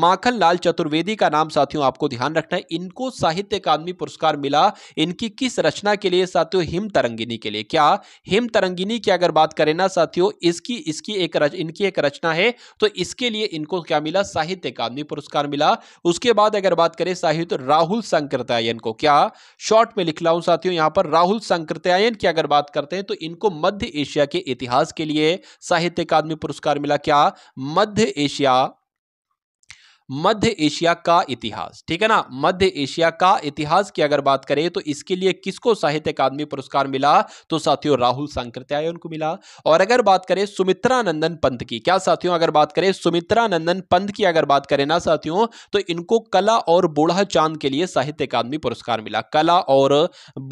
माखन लाल चतुर्वेदी का नाम साथियों आपको ध्यान रखना है इनको साहित्य अकादमी पुरस्कार मिला इनकी किस रचना के लिए साथियों हिम तरंगिनी के लिए क्या हिम तरंगिनी की अगर बात करें ना साथियों इसकी इसकी एक रच, इनकी एक रचना है तो इसके लिए इनको क्या मिला साहित्य अकादमी पुरस्कार मिला उसके बाद अगर बात करें साहित्य राहुल संक्रत्यायन को क्या शॉर्ट में लिख लाऊ हूं साथियों यहां पर राहुल संकृत्यायन की अगर बात करते हैं तो इनको मध्य एशिया के इतिहास के लिए साहित्य अकादमी पुरस्कार मिला क्या मध्य एशिया मध्य एशिया का इतिहास ठीक है ना मध्य एशिया का इतिहास की अगर बात करें तो इसके लिए किसको साहित्य अकादमी पुरस्कार मिला तो साथियों राहुल सांकृत्याय उनको मिला और अगर बात करें सुमित्रा नंदन पंत की क्या साथियों अगर बात करें सुमित्रा नंदन पंत की अगर बात करें ना साथियों तो इनको कला और बूढ़ा चांद के लिए साहित्य अकादमी पुरस्कार मिला कला और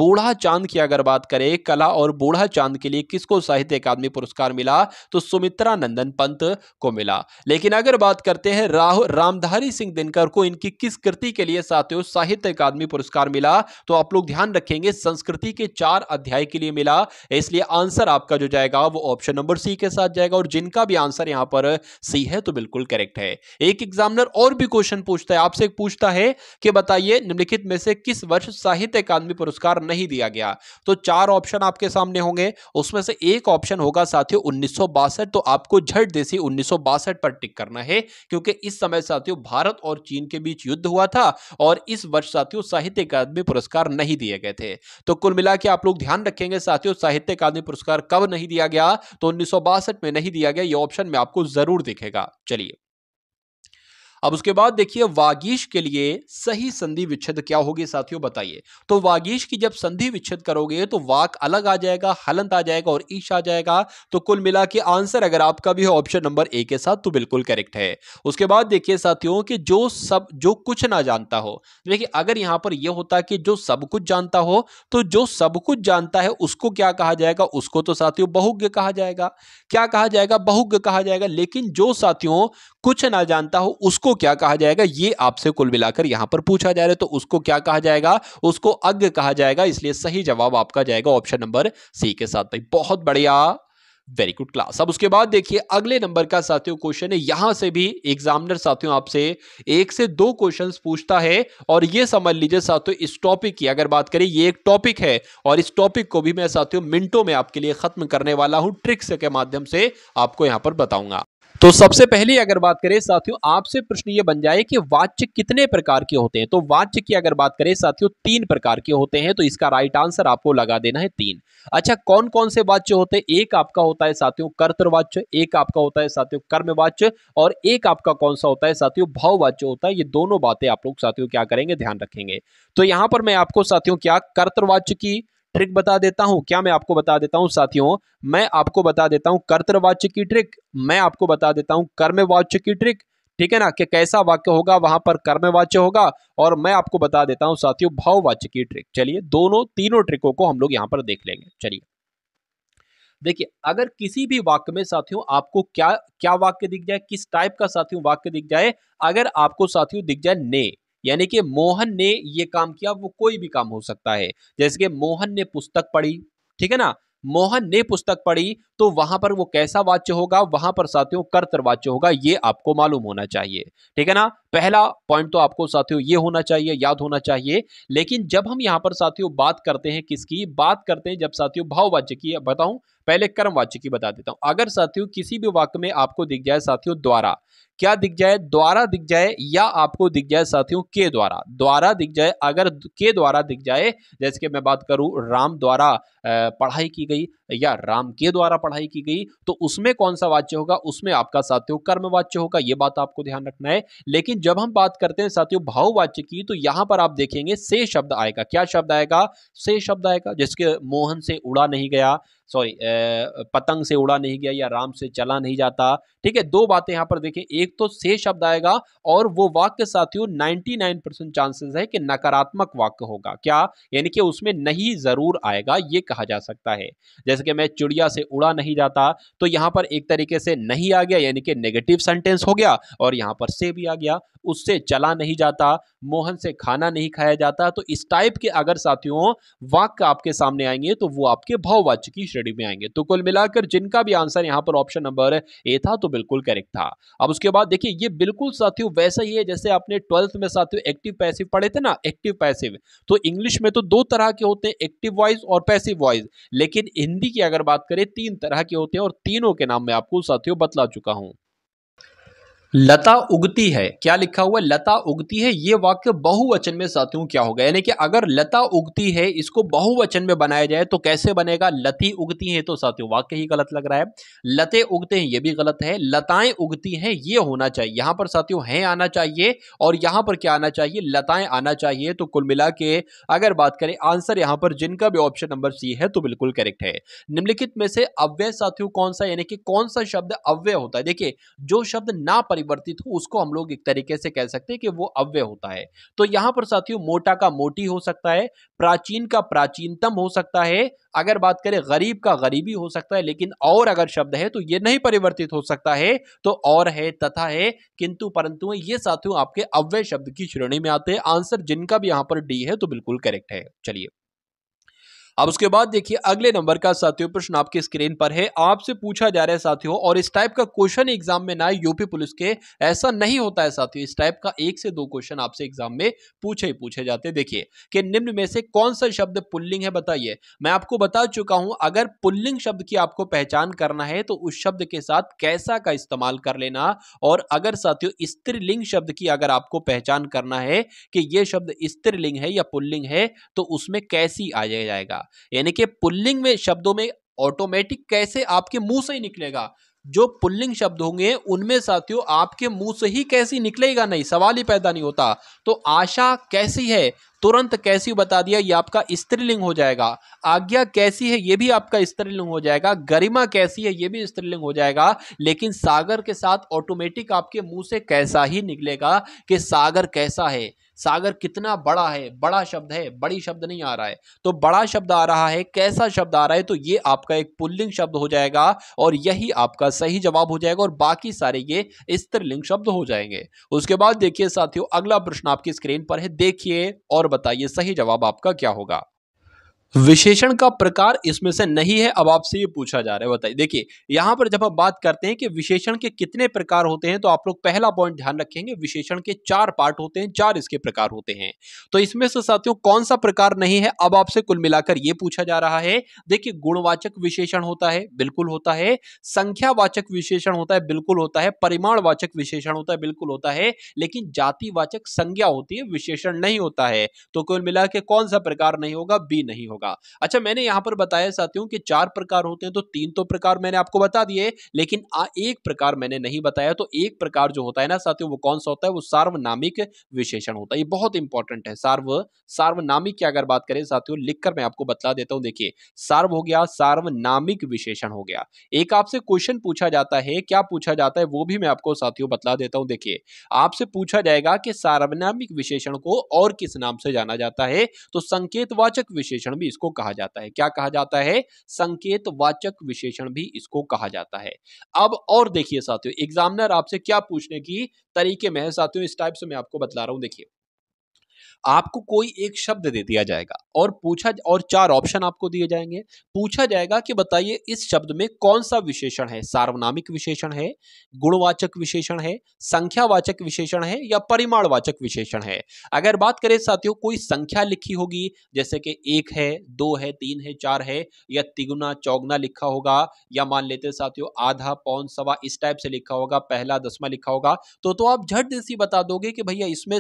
बूढ़ा चांद की अगर बात करें कला और बूढ़ा चांद के लिए किसको साहित्य अकादमी पुरस्कार मिला तो सुमित्रा नंदन पंत को मिला लेकिन अगर बात करते हैं राहु रामधा गिरधारी सिंह दिनकर को इनकी किस कृति के लिए साथियों साहित्य अकादमी पुरस्कार मिला तो आप लोग ध्यान रखेंगे संस्कृति के चार अध्याय के लिए मिला इसलिए आंसर आपका जो जाएगा वो ऑप्शन नंबर सी के साथ जाएगा और जिनका भी आंसर यहां पर सी है तो बिल्कुल करेक्ट है एक एग्जामिनर और भी क्वेश्चन पूछता है आपसे पूछता है कि बताइए निम्नलिखित में से किस वर्ष साहित्य अकादमी पुरस्कार नहीं दिया गया तो चार ऑप्शन आपके सामने होंगे उसमें से एक ऑप्शन होगा साथियों उन्नीस तो आपको झट देसी उन्नीस पर टिक करना है क्योंकि इस समय साथियों साथियों भारत और चीन के बीच युद्ध हुआ था और इस वर्ष साथियों साहित्य अकादमी पुरस्कार नहीं दिए गए थे तो कुल मिला के आप लोग ध्यान रखेंगे साथियों साहित्य अकादमी पुरस्कार कब नहीं दिया गया तो उन्नीस में नहीं दिया गया ये ऑप्शन में आपको जरूर दिखेगा चलिए अब उसके बाद देखिए वागीश के लिए सही संधि विच्छेद क्या होगी साथियों बताइए तो वागीश की जब संधि विच्छेद करोगे तो वाक अलग आ जाएगा हलंत आ जाएगा और ईश आ जाएगा तो कुल मिला के आंसर अगर आपका भी है ऑप्शन नंबर ए के साथ तो बिल्कुल करेक्ट है उसके बाद देखिए साथियों कि जो सब जो कुछ ना जानता हो देखिए अगर यहां पर यह होता कि जो सब कुछ जानता हो तो जो सब कुछ जानता है उसको क्या कहा जाएगा उसको तो साथियों बहुज्ञ कहा जाएगा क्या कहा जाएगा बहुज्ञ कहा जाएगा लेकिन जो साथियों कुछ ना जानता हो उसको क्या कहा जाएगा ये आपसे कुल मिलाकर यहां पर पूछा जा रहा है तो उसको क्या कहा जाएगा उसको अज्ञ कहा जाएगा इसलिए सही जवाब आपका जाएगा ऑप्शन नंबर सी के साथ भाई बहुत बढ़िया वेरी गुड क्लास अब उसके बाद देखिए अगले नंबर का साथियों क्वेश्चन है यहां से भी एग्जामिनर साथियों आपसे एक से दो क्वेश्चंस पूछता है और ये समझ लीजिए साथियों इस टॉपिक की अगर बात करें ये एक टॉपिक है और इस टॉपिक को भी मैं साथियों मिनटों में आपके लिए खत्म करने वाला हूं ट्रिक्स के माध्यम से आपको यहां पर बताऊंगा तो सबसे पहले अगर बात करें साथियों आपसे प्रश्न ये बन जाए कि वाच्य कितने प्रकार के होते हैं तो वाच्य की अगर बात करें साथियों तीन प्रकार के होते हैं तो इसका राइट आंसर आपको लगा देना है तीन अच्छा कौन कौन से वाच्य होते हैं एक आपका होता है साथियों कर्तवाच्य एक आपका होता है साथियों कर्मवाच्य और एक आपका कौन सा होता है साथियों भाववाच्य होता है ये दोनों बातें आप लोग साथियों क्या करेंगे ध्यान रखेंगे तो यहां पर मैं आपको साथियों क्या कर्तवाच्य की ट्रिक बता देता हूं क्या मैं आपको बता देता हूं साथियों मैं आपको बता देता हूं कर्तवाच्य की ट्रिक मैं आपको बता देता हूं कर्मवाच्य की ट्रिक ठीक है ना कि कैसा वाक्य होगा वहां पर कर्मवाच्य होगा और मैं आपको बता देता हूं साथियों भाववाच्य की ट्रिक चलिए दोनों तीनों ट्रिकों को हम लोग यहां पर देख लेंगे चलिए देखिए अगर किसी भी वाक्य में साथियों आपको क्या क्या वाक्य दिख जाए किस टाइप का साथियों वाक्य दिख जाए अगर आपको साथियों दिख जाए ने यानी कि मोहन ने ये काम किया वो कोई भी काम हो सकता है जैसे कि मोहन ने पुस्तक पढ़ी ठीक है ना मोहन ने पुस्तक पढ़ी तो वहां पर वो कैसा वाच्य होगा वहां पर साथियों कर्तवाच्य होगा ये आपको मालूम होना चाहिए ठीक है ना पहला पॉइंट तो आपको साथियों ये होना चाहिए याद होना चाहिए लेकिन जब हम यहां पर साथियों बात करते हैं किसकी बात करते हैं जब साथियों भाववाच्य की बताऊं पहले कर्मवाची की बता देता हूं अगर साथियों किसी भी वाक्य में आपको दिख जाए साथियों द्वारा क्या दिख जाए द्वारा दिख जाए या आपको दिख जाए साथियों के द्वारा द्वारा दिख जाए अगर के द्वारा दिख जाए जैसे कि मैं बात करूं राम द्वारा पढ़ाई की गई या राम के द्वारा पढ़ाई की गई तो उसमें कौन सा वाच्य होगा उसमें आपका साथियों कर्मवाच्य होगा ये बात आपको ध्यान रखना है लेकिन जब हम बात करते हैं साथियों भाववाच्य की तो यहां पर आप देखेंगे से शब्द आएगा क्या शब्द आएगा से शब्द आएगा जिसके मोहन से उड़ा नहीं गया सॉरी पतंग से उड़ा नहीं गया या राम से चला नहीं जाता ठीक है दो बातें यहाँ पर देखें एक तो से शब्द आएगा और वो वाक्य साथियों 99 परसेंट चांसेस है कि नकारात्मक वाक्य होगा क्या यानी कि उसमें नहीं जरूर आएगा ये कहा जा सकता है जैसे कि मैं चिड़िया से उड़ा नहीं जाता तो यहाँ पर एक तरीके से नहीं आ गया यानी कि नेगेटिव सेंटेंस हो गया और यहाँ पर से भी आ गया उससे चला नहीं जाता मोहन से खाना नहीं खाया जाता तो इस टाइप के अगर साथियों वाक्य आपके सामने आएंगे तो वो आपके भाववाच्य की श्रेणी में आएंगे तो कुल मिलाकर जिनका भी आंसर यहाँ पर ऑप्शन नंबर ए था तो बिल्कुल करेक्ट था अब उसके बाद देखिए ये बिल्कुल साथियों वैसा ही है जैसे आपने ट्वेल्थ में साथियों एक्टिव पैसिव पढ़े थे ना एक्टिव पैसिव तो इंग्लिश में तो दो तरह के होते हैं एक्टिव वॉइस और पैसिव वॉइस लेकिन हिंदी की अगर बात करें तीन तरह के होते हैं और तीनों के नाम मैं आपको साथियों बतला चुका हूं लता उगती है क्या लिखा हुआ है लता उगती है ये वाक्य बहुवचन में साथियों क्या होगा यानी कि अगर लता उगती है इसको बहुवचन में बनाया जाए तो कैसे बनेगा लती उगती है तो साथियों वाक्य ही गलत लग रहा है लते उगते हैं ये भी गलत है लताएं उगती हैं ये होना चाहिए यहां पर साथियों हैं आना चाहिए और यहां पर क्या आना चाहिए लताएं आना चाहिए तो कुल मिला के अगर बात करें आंसर यहां पर जिनका भी ऑप्शन नंबर सी है तो बिल्कुल करेक्ट है निम्नलिखित में से अव्यय साथियों कौन सा यानी कि कौन सा शब्द अव्यय होता है देखिए जो शब्द ना परिवर्तित हो उसको हम लोग एक तरीके से कह सकते हैं कि वो अव्यय होता है तो यहाँ पर साथियों मोटा का मोटी हो सकता है प्राचीन का प्राचीनतम हो सकता है अगर बात करें गरीब का गरीबी हो सकता है लेकिन और अगर शब्द है तो ये नहीं परिवर्तित हो सकता है तो और है तथा है किंतु परंतु ये साथियों आपके अव्यय शब्द की श्रेणी में आते हैं आंसर जिनका भी यहाँ पर डी है तो बिल्कुल करेक्ट है चलिए अब उसके बाद देखिए अगले नंबर का साथियों प्रश्न आपके स्क्रीन पर है आपसे पूछा जा रहा है साथियों और इस टाइप का क्वेश्चन एग्जाम में ना यूपी पुलिस के ऐसा नहीं होता है साथियों इस टाइप का एक से दो क्वेश्चन आपसे एग्जाम में पूछे ही पूछे जाते देखिए कि निम्न में से कौन सा शब्द पुल्लिंग है बताइए मैं आपको बता चुका हूं अगर पुल्लिंग शब्द की आपको पहचान करना है तो उस शब्द के साथ कैसा का इस्तेमाल कर लेना और अगर साथियों स्त्रीलिंग शब्द की अगर आपको पहचान करना है कि यह शब्द स्त्रीलिंग है या पुल्लिंग है तो उसमें कैसी आ जाएगा यानी कि पुल्लिंग में शब्दों में ऑटोमेटिक कैसे आपके मुंह से ही निकलेगा जो पुल्लिंग शब्द होंगे उनमें साथियों आपके मुंह से ही कैसी निकलेगा नहीं सवाल ही पैदा नहीं होता तो आशा कैसी है तुरंत कैसी बता दिया ये आपका स्त्रीलिंग हो जाएगा आज्ञा कैसी है ये भी आपका स्त्रीलिंग हो जाएगा गरिमा कैसी है ये भी स्त्रीलिंग हो जाएगा लेकिन सागर के साथ ऑटोमेटिक आपके मुंह से कैसा ही निकलेगा कि सागर कैसा है सागर कितना बड़ा है बड़ा शब्द है बड़ी शब्द नहीं आ रहा है तो बड़ा शब्द आ रहा है कैसा शब्द आ रहा है तो ये आपका एक पुल्लिंग शब्द हो जाएगा और यही आपका सही जवाब हो जाएगा और बाकी सारे ये स्त्रीलिंग शब्द हो जाएंगे उसके बाद देखिए साथियों अगला प्रश्न आपकी स्क्रीन पर है देखिए और बताइए सही जवाब आपका क्या होगा विशेषण का प्रकार इसमें से नहीं है अब आपसे ये पूछा जा रहा है बताइए देखिए यहां पर जब हम बात करते हैं कि विशेषण के कितने प्रकार होते हैं तो आप लोग पहला पॉइंट ध्यान रखेंगे विशेषण के चार पार्ट होते हैं चार इसके प्रकार होते हैं तो इसमें से साथियों कौन सा प्रकार नहीं है अब आपसे कुल मिलाकर ये पूछा जा रहा है देखिए गुणवाचक विशेषण होता है बिल्कुल होता है संख्यावाचक विशेषण होता है बिल्कुल होता है परिमाणवाचक विशेषण होता है बिल्कुल होता है लेकिन जातिवाचक संज्ञा होती है विशेषण नहीं होता है तो कुल मिला कौन सा प्रकार नहीं होगा बी नहीं होगा होगा अच्छा मैंने यहाँ पर बताया साथियों कि चार प्रकार होते हैं तो तीन तो प्रकार मैंने आपको बता दिए लेकिन एक प्रकार मैंने नहीं बताया तो एक प्रकार जो होता है ना साथियों वो कौन सा होता है वो सार्वनामिक विशेषण होता है ये बहुत इंपॉर्टेंट है सार्व सार्वनामिक की अगर बात करें साथियों लिखकर मैं आपको बता देता हूँ देखिए सार्व हो गया सार्वनामिक विशेषण हो गया एक आपसे क्वेश्चन पूछा जाता है क्या पूछा जाता है वो भी मैं आपको साथियों बतला देता हूँ देखिए आपसे पूछा जाएगा कि सार्वनामिक विशेषण को और किस नाम से जाना जाता है तो संकेतवाचक विशेषण भी इसको कहा जाता है क्या कहा जाता है संकेत वाचक विशेषण भी इसको कहा जाता है अब और देखिए साथियों एग्जामिनर आपसे क्या पूछने की तरीके में है साथियों इस टाइप से मैं आपको बतला रहा हूं देखिए आपको कोई एक शब्द दे दिया जाएगा और पूछा और चार ऑप्शन आपको दिए जाएंगे पूछा जाएगा कि बताइए इस शब्द में कौन सा विशेषण है सार्वनामिक विशेषण है गुणवाचक विशेषण है संख्यावाचक विशेषण है या परिमाणवाचक विशेषण है अगर बात करें साथियों कोई संख्या लिखी होगी जैसे कि एक है दो है तीन है चार है या तिगुना चौगना लिखा होगा या मान लेते साथियों आधा पौन सवा इस टाइप से लिखा होगा पहला दसवा लिखा होगा तो तो आप झट सी बता दोगे कि भैया इसमें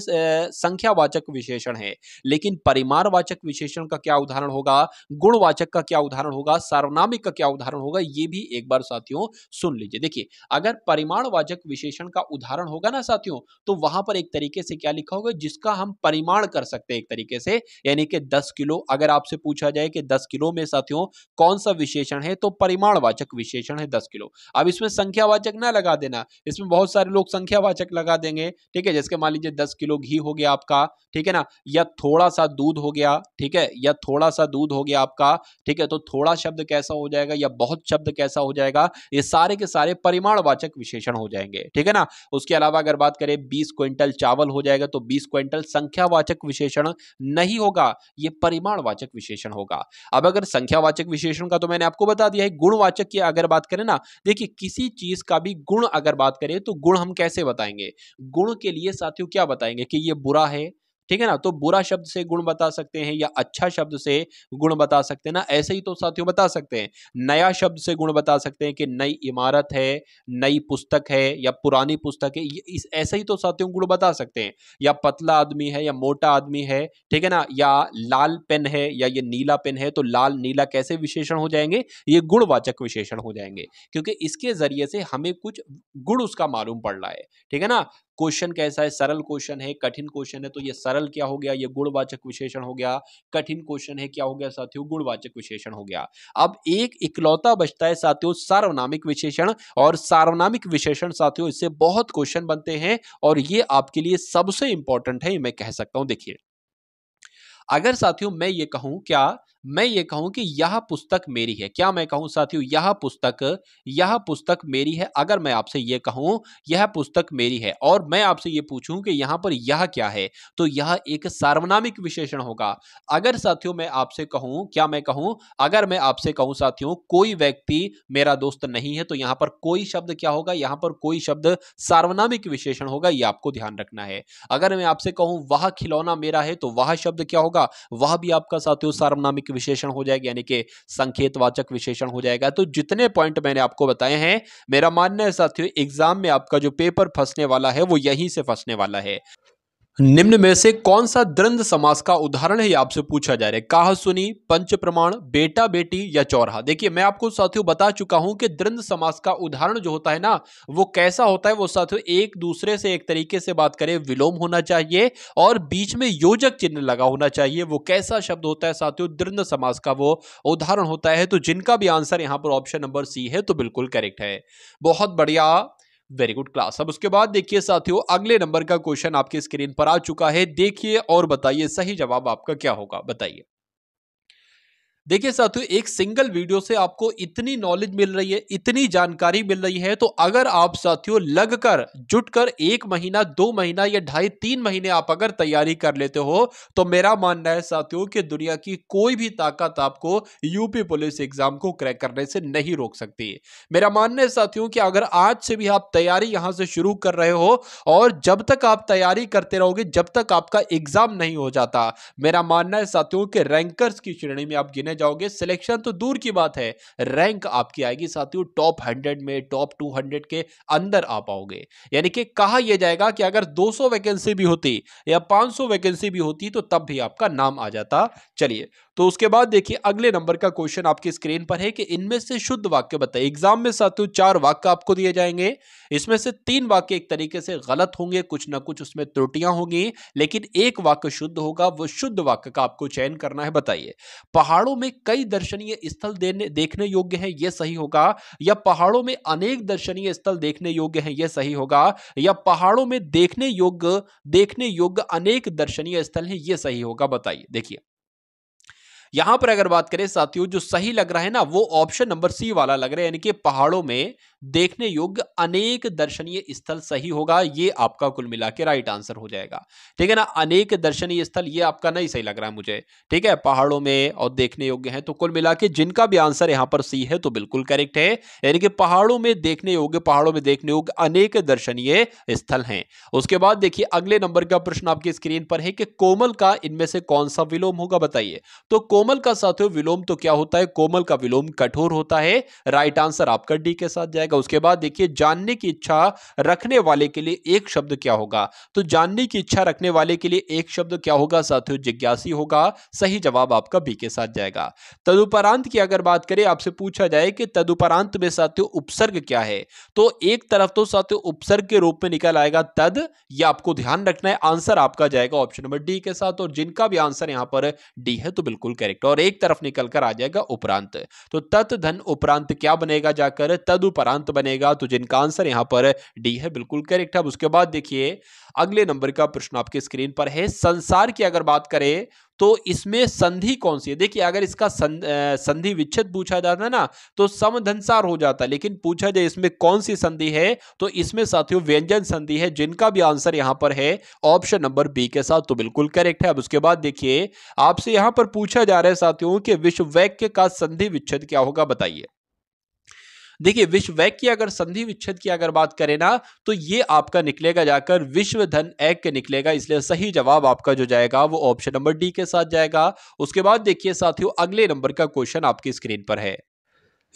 संख्यावाचक विशेष विशेषण है लेकिन परिमाणवाचक विशेषण का क्या उदाहरण होगा गुणवाचक का क्या उदाहरण होगा सार्वनामिक का क्या उदाहरण होगा ये भी एक बार साथियों सुन लीजिए देखिए अगर परिमाणवाचक विशेषण का उदाहरण होगा ना साथियों तो वहां पर एक तरीके से क्या लिखा होगा जिसका हम परिमाण कर सकते हैं एक तरीके से यानी कि दस किलो अगर आपसे पूछा जाए कि दस किलो में साथियों कौन सा विशेषण है तो परिमाणवाचक विशेषण है दस किलो अब इसमें संख्यावाचक ना लगा देना इसमें बहुत सारे लोग संख्यावाचक लगा देंगे ठीक है जैसे मान लीजिए दस किलो घी हो गया आपका ठीक है ना ना या थोड़ा सा दूध हो गया ठीक है या थोड़ा सा दूध हो गया आपका ठीक है तो थोड़ा शब्द कैसा हो जाएगा या बहुत शब्द कैसा हो जाएगा ये सारे के सारे परिमाणवाचक विशेषण हो जाएंगे ठीक है ना उसके अलावा अगर बात करें बीस क्विंटल चावल हो जाएगा तो बीस क्विंटल संख्यावाचक विशेषण नहीं होगा ये परिमाणवाचक विशेषण होगा अब अगर संख्यावाचक विशेषण का तो मैंने आपको बता दिया है गुणवाचक की अगर बात करें ना देखिए किसी चीज का भी गुण अगर बात करें तो गुण हम कैसे बताएंगे गुण के लिए साथियों क्या बताएंगे कि ये बुरा है ठीक है ना तो बुरा शब्द से गुण बता सकते हैं या अच्छा शब्द से गुण बता सकते हैं ना ऐसे ही तो साथियों बता सकते हैं नया शब्द से गुण बता सकते हैं कि नई इमारत है नई पुस्तक है या पुरानी पुस्तक है इस ऐसे ही तो साथियों गुण बता सकते हैं या पतला आदमी है या मोटा आदमी है ठीक है ना या लाल पेन है या ये नीला पेन है तो लाल नीला कैसे विशेषण हो जाएंगे ये गुणवाचक विशेषण हो जाएंगे क्योंकि इसके जरिए से हमें कुछ गुण उसका मालूम पड़ रहा है ठीक है ना क्वेश्चन कैसा है सरल क्वेश्चन है कठिन क्वेश्चन है तो ये सरल क्या हो गया ये गुणवाचक विशेषण हो गया कठिन क्वेश्चन है क्या हो गया साथियों गुणवाचक विशेषण हो गया अब एक इकलौता बचता है साथियों सार्वनामिक विशेषण और सार्वनामिक विशेषण साथियों इससे बहुत क्वेश्चन बनते हैं और ये आपके लिए सबसे इंपॉर्टेंट है मैं कह सकता हूं देखिए अगर साथियों मैं ये कहूं क्या मैं ये कहूं कि यह पुस्तक मेरी है क्या मैं कहूं साथियों यह पुस्तक यह पुस्तक मेरी है अगर मैं आपसे ये कहूं यह पुस्तक मेरी है और मैं आपसे ये पूछूं कि यहां पर यह क्या है तो यह एक सार्वनामिक विशेषण होगा अगर साथियों मैं आपसे कहूं क्या मैं कहूं अगर मैं आपसे कहूं साथियों कोई व्यक्ति मेरा दोस्त नहीं है तो यहां पर कोई शब्द क्या होगा यहां पर कोई शब्द सार्वनामिक विशेषण होगा यह आपको ध्यान रखना है अगर मैं आपसे कहूं वह खिलौना मेरा है तो वह शब्द क्या होगा वह भी आपका साथियों सार्वनामिक विशेषण हो जाएगा यानी कि संकेतवाचक विशेषण हो जाएगा तो जितने पॉइंट मैंने आपको बताए हैं मेरा मानना है साथियों एग्जाम में आपका जो पेपर फंसने वाला है वो यहीं से फंसने वाला है निम्न में से कौन सा द्रंद समास का उदाहरण है आपसे पूछा जा रहा है कहा सुनी पंच प्रमाण बेटा बेटी या चौरा देखिए मैं आपको साथियों बता चुका हूं कि द्रंद समास का उदाहरण जो होता है ना वो कैसा होता है वो साथियों एक दूसरे से एक तरीके से बात करें विलोम होना चाहिए और बीच में योजक चिन्ह लगा होना चाहिए वो कैसा शब्द होता है साथियों द्रंद समास का वो उदाहरण होता है तो जिनका भी आंसर यहां पर ऑप्शन नंबर सी है तो बिल्कुल करेक्ट है बहुत बढ़िया वेरी गुड क्लास अब उसके बाद देखिए साथियों अगले नंबर का क्वेश्चन आपके स्क्रीन पर आ चुका है देखिए और बताइए सही जवाब आपका क्या होगा बताइए देखिए साथियों एक सिंगल वीडियो से आपको इतनी नॉलेज मिल रही है इतनी जानकारी मिल रही है तो अगर आप साथियों लगकर जुटकर एक महीना दो महीना या ढाई तीन महीने आप अगर तैयारी कर लेते हो तो मेरा मानना है साथियों कि दुनिया की कोई भी ताकत आपको यूपी पुलिस एग्जाम को क्रैक करने से नहीं रोक सकती मेरा मानना है साथियों की अगर आज से भी आप तैयारी यहां से शुरू कर रहे हो और जब तक आप तैयारी करते रहोगे जब तक आपका एग्जाम नहीं हो जाता मेरा मानना है साथियों के रैंकर्स की श्रेणी में आप गिने जाओगे सिलेक्शन तो दूर की बात है रैंक आपकी आएगी साथियों टॉप हंड्रेड में टॉप टू हंड्रेड के अंदर आ पाओगे यानी कि कहा यह जाएगा कि अगर 200 वैकेंसी भी होती या 500 वैकेंसी भी होती तो तब भी आपका नाम आ जाता चलिए तो उसके बाद देखिए अगले नंबर का क्वेश्चन आपकी स्क्रीन पर है कि इनमें से शुद्ध वाक्य बताइए एग्जाम में साथियों चार वाक्य आपको दिए जाएंगे इसमें से तीन वाक्य एक तरीके से गलत होंगे कुछ ना कुछ उसमें त्रुटियां होंगी लेकिन एक वाक्य शुद्ध होगा वो शुद्ध वाक्य का आपको चयन करना है बताइए पहाड़ों में कई दर्शनीय स्थल देने देखने योग्य है यह सही होगा या पहाड़ों में अनेक दर्शनीय स्थल देखने योग्य है यह सही होगा या पहाड़ों में देखने योग्य देखने योग्य अनेक दर्शनीय स्थल है यह सही होगा बताइए देखिए यहां पर अगर बात करें साथियों जो सही लग रहा है ना वो ऑप्शन नंबर सी वाला लग रहा है यानी कि पहाड़ों में देखने योग्य अनेक दर्शनीय स्थल सही होगा ये आपका कुल मिला के राइट आंसर हो जाएगा ठीक है ना अनेक दर्शनीय स्थल ये आपका नहीं सही लग रहा है मुझे ठीक है पहाड़ों में और देखने योग्य है तो कुल मिला के जिनका भी आंसर यहां पर सी है तो बिल्कुल करेक्ट है यानी कि पहाड़ों में देखने योग्य पहाड़ों में देखने योग्य अनेक दर्शनीय स्थल है उसके बाद देखिए अगले नंबर का प्रश्न आपकी स्क्रीन पर है कि कोमल का इनमें से कौन सा विलोम होगा बताइए तो कोमल का साथ हो विलोम तो क्या होता है कोमल का विलोम कठोर होता है राइट आंसर आपका डी के साथ जाएगा उसके बाद देखिए जानने की इच्छा रखने वाले के लिए एक शब्द क्या होगा तो जानने की इच्छा रखने वाले के लिए एक शब्द क्या होगा साथियों जिज्ञासी होगा सही जवाब आपका बी के साथ जाएगा तदुपरांत की अगर बात करें आपसे पूछा जाए कि तदुपरांत में साथियों उपसर्ग क्या है तो एक तरफ तो साथियों उपसर्ग के रूप में निकल आएगा तद यह आपको ध्यान रखना है आंसर आपका जाएगा ऑप्शन नंबर डी के साथ और जिनका भी आंसर यहां पर डी है तो बिल्कुल करें करेक्ट और एक तरफ निकल कर आ जाएगा उपरांत तो तत् धन उपरांत क्या बनेगा जाकर तदुपरांत बनेगा तो जिनका आंसर यहां पर डी है बिल्कुल करेक्ट अब उसके बाद देखिए अगले नंबर का प्रश्न आपके स्क्रीन पर है संसार की अगर बात करें तो इसमें संधि कौन सी है देखिए अगर इसका संधि विच्छेद पूछा जाता ना तो समधनसार हो जाता लेकिन पूछा जाए इसमें कौन सी संधि है तो इसमें साथियों व्यंजन संधि है जिनका भी आंसर यहां पर है ऑप्शन नंबर बी के साथ तो बिल्कुल करेक्ट है अब उसके बाद देखिए आपसे यहां पर पूछा जा रहा है साथियों कि विश्ववैक्य का संधि विच्छेद क्या होगा बताइए देखिए विश्व वैक की अगर संधि विच्छेद की अगर बात करें ना तो ये आपका निकलेगा जाकर विश्व धन ऐक निकलेगा इसलिए सही जवाब आपका जो जाएगा वो ऑप्शन नंबर डी के साथ जाएगा उसके बाद देखिए साथियों अगले नंबर का क्वेश्चन आपकी स्क्रीन पर है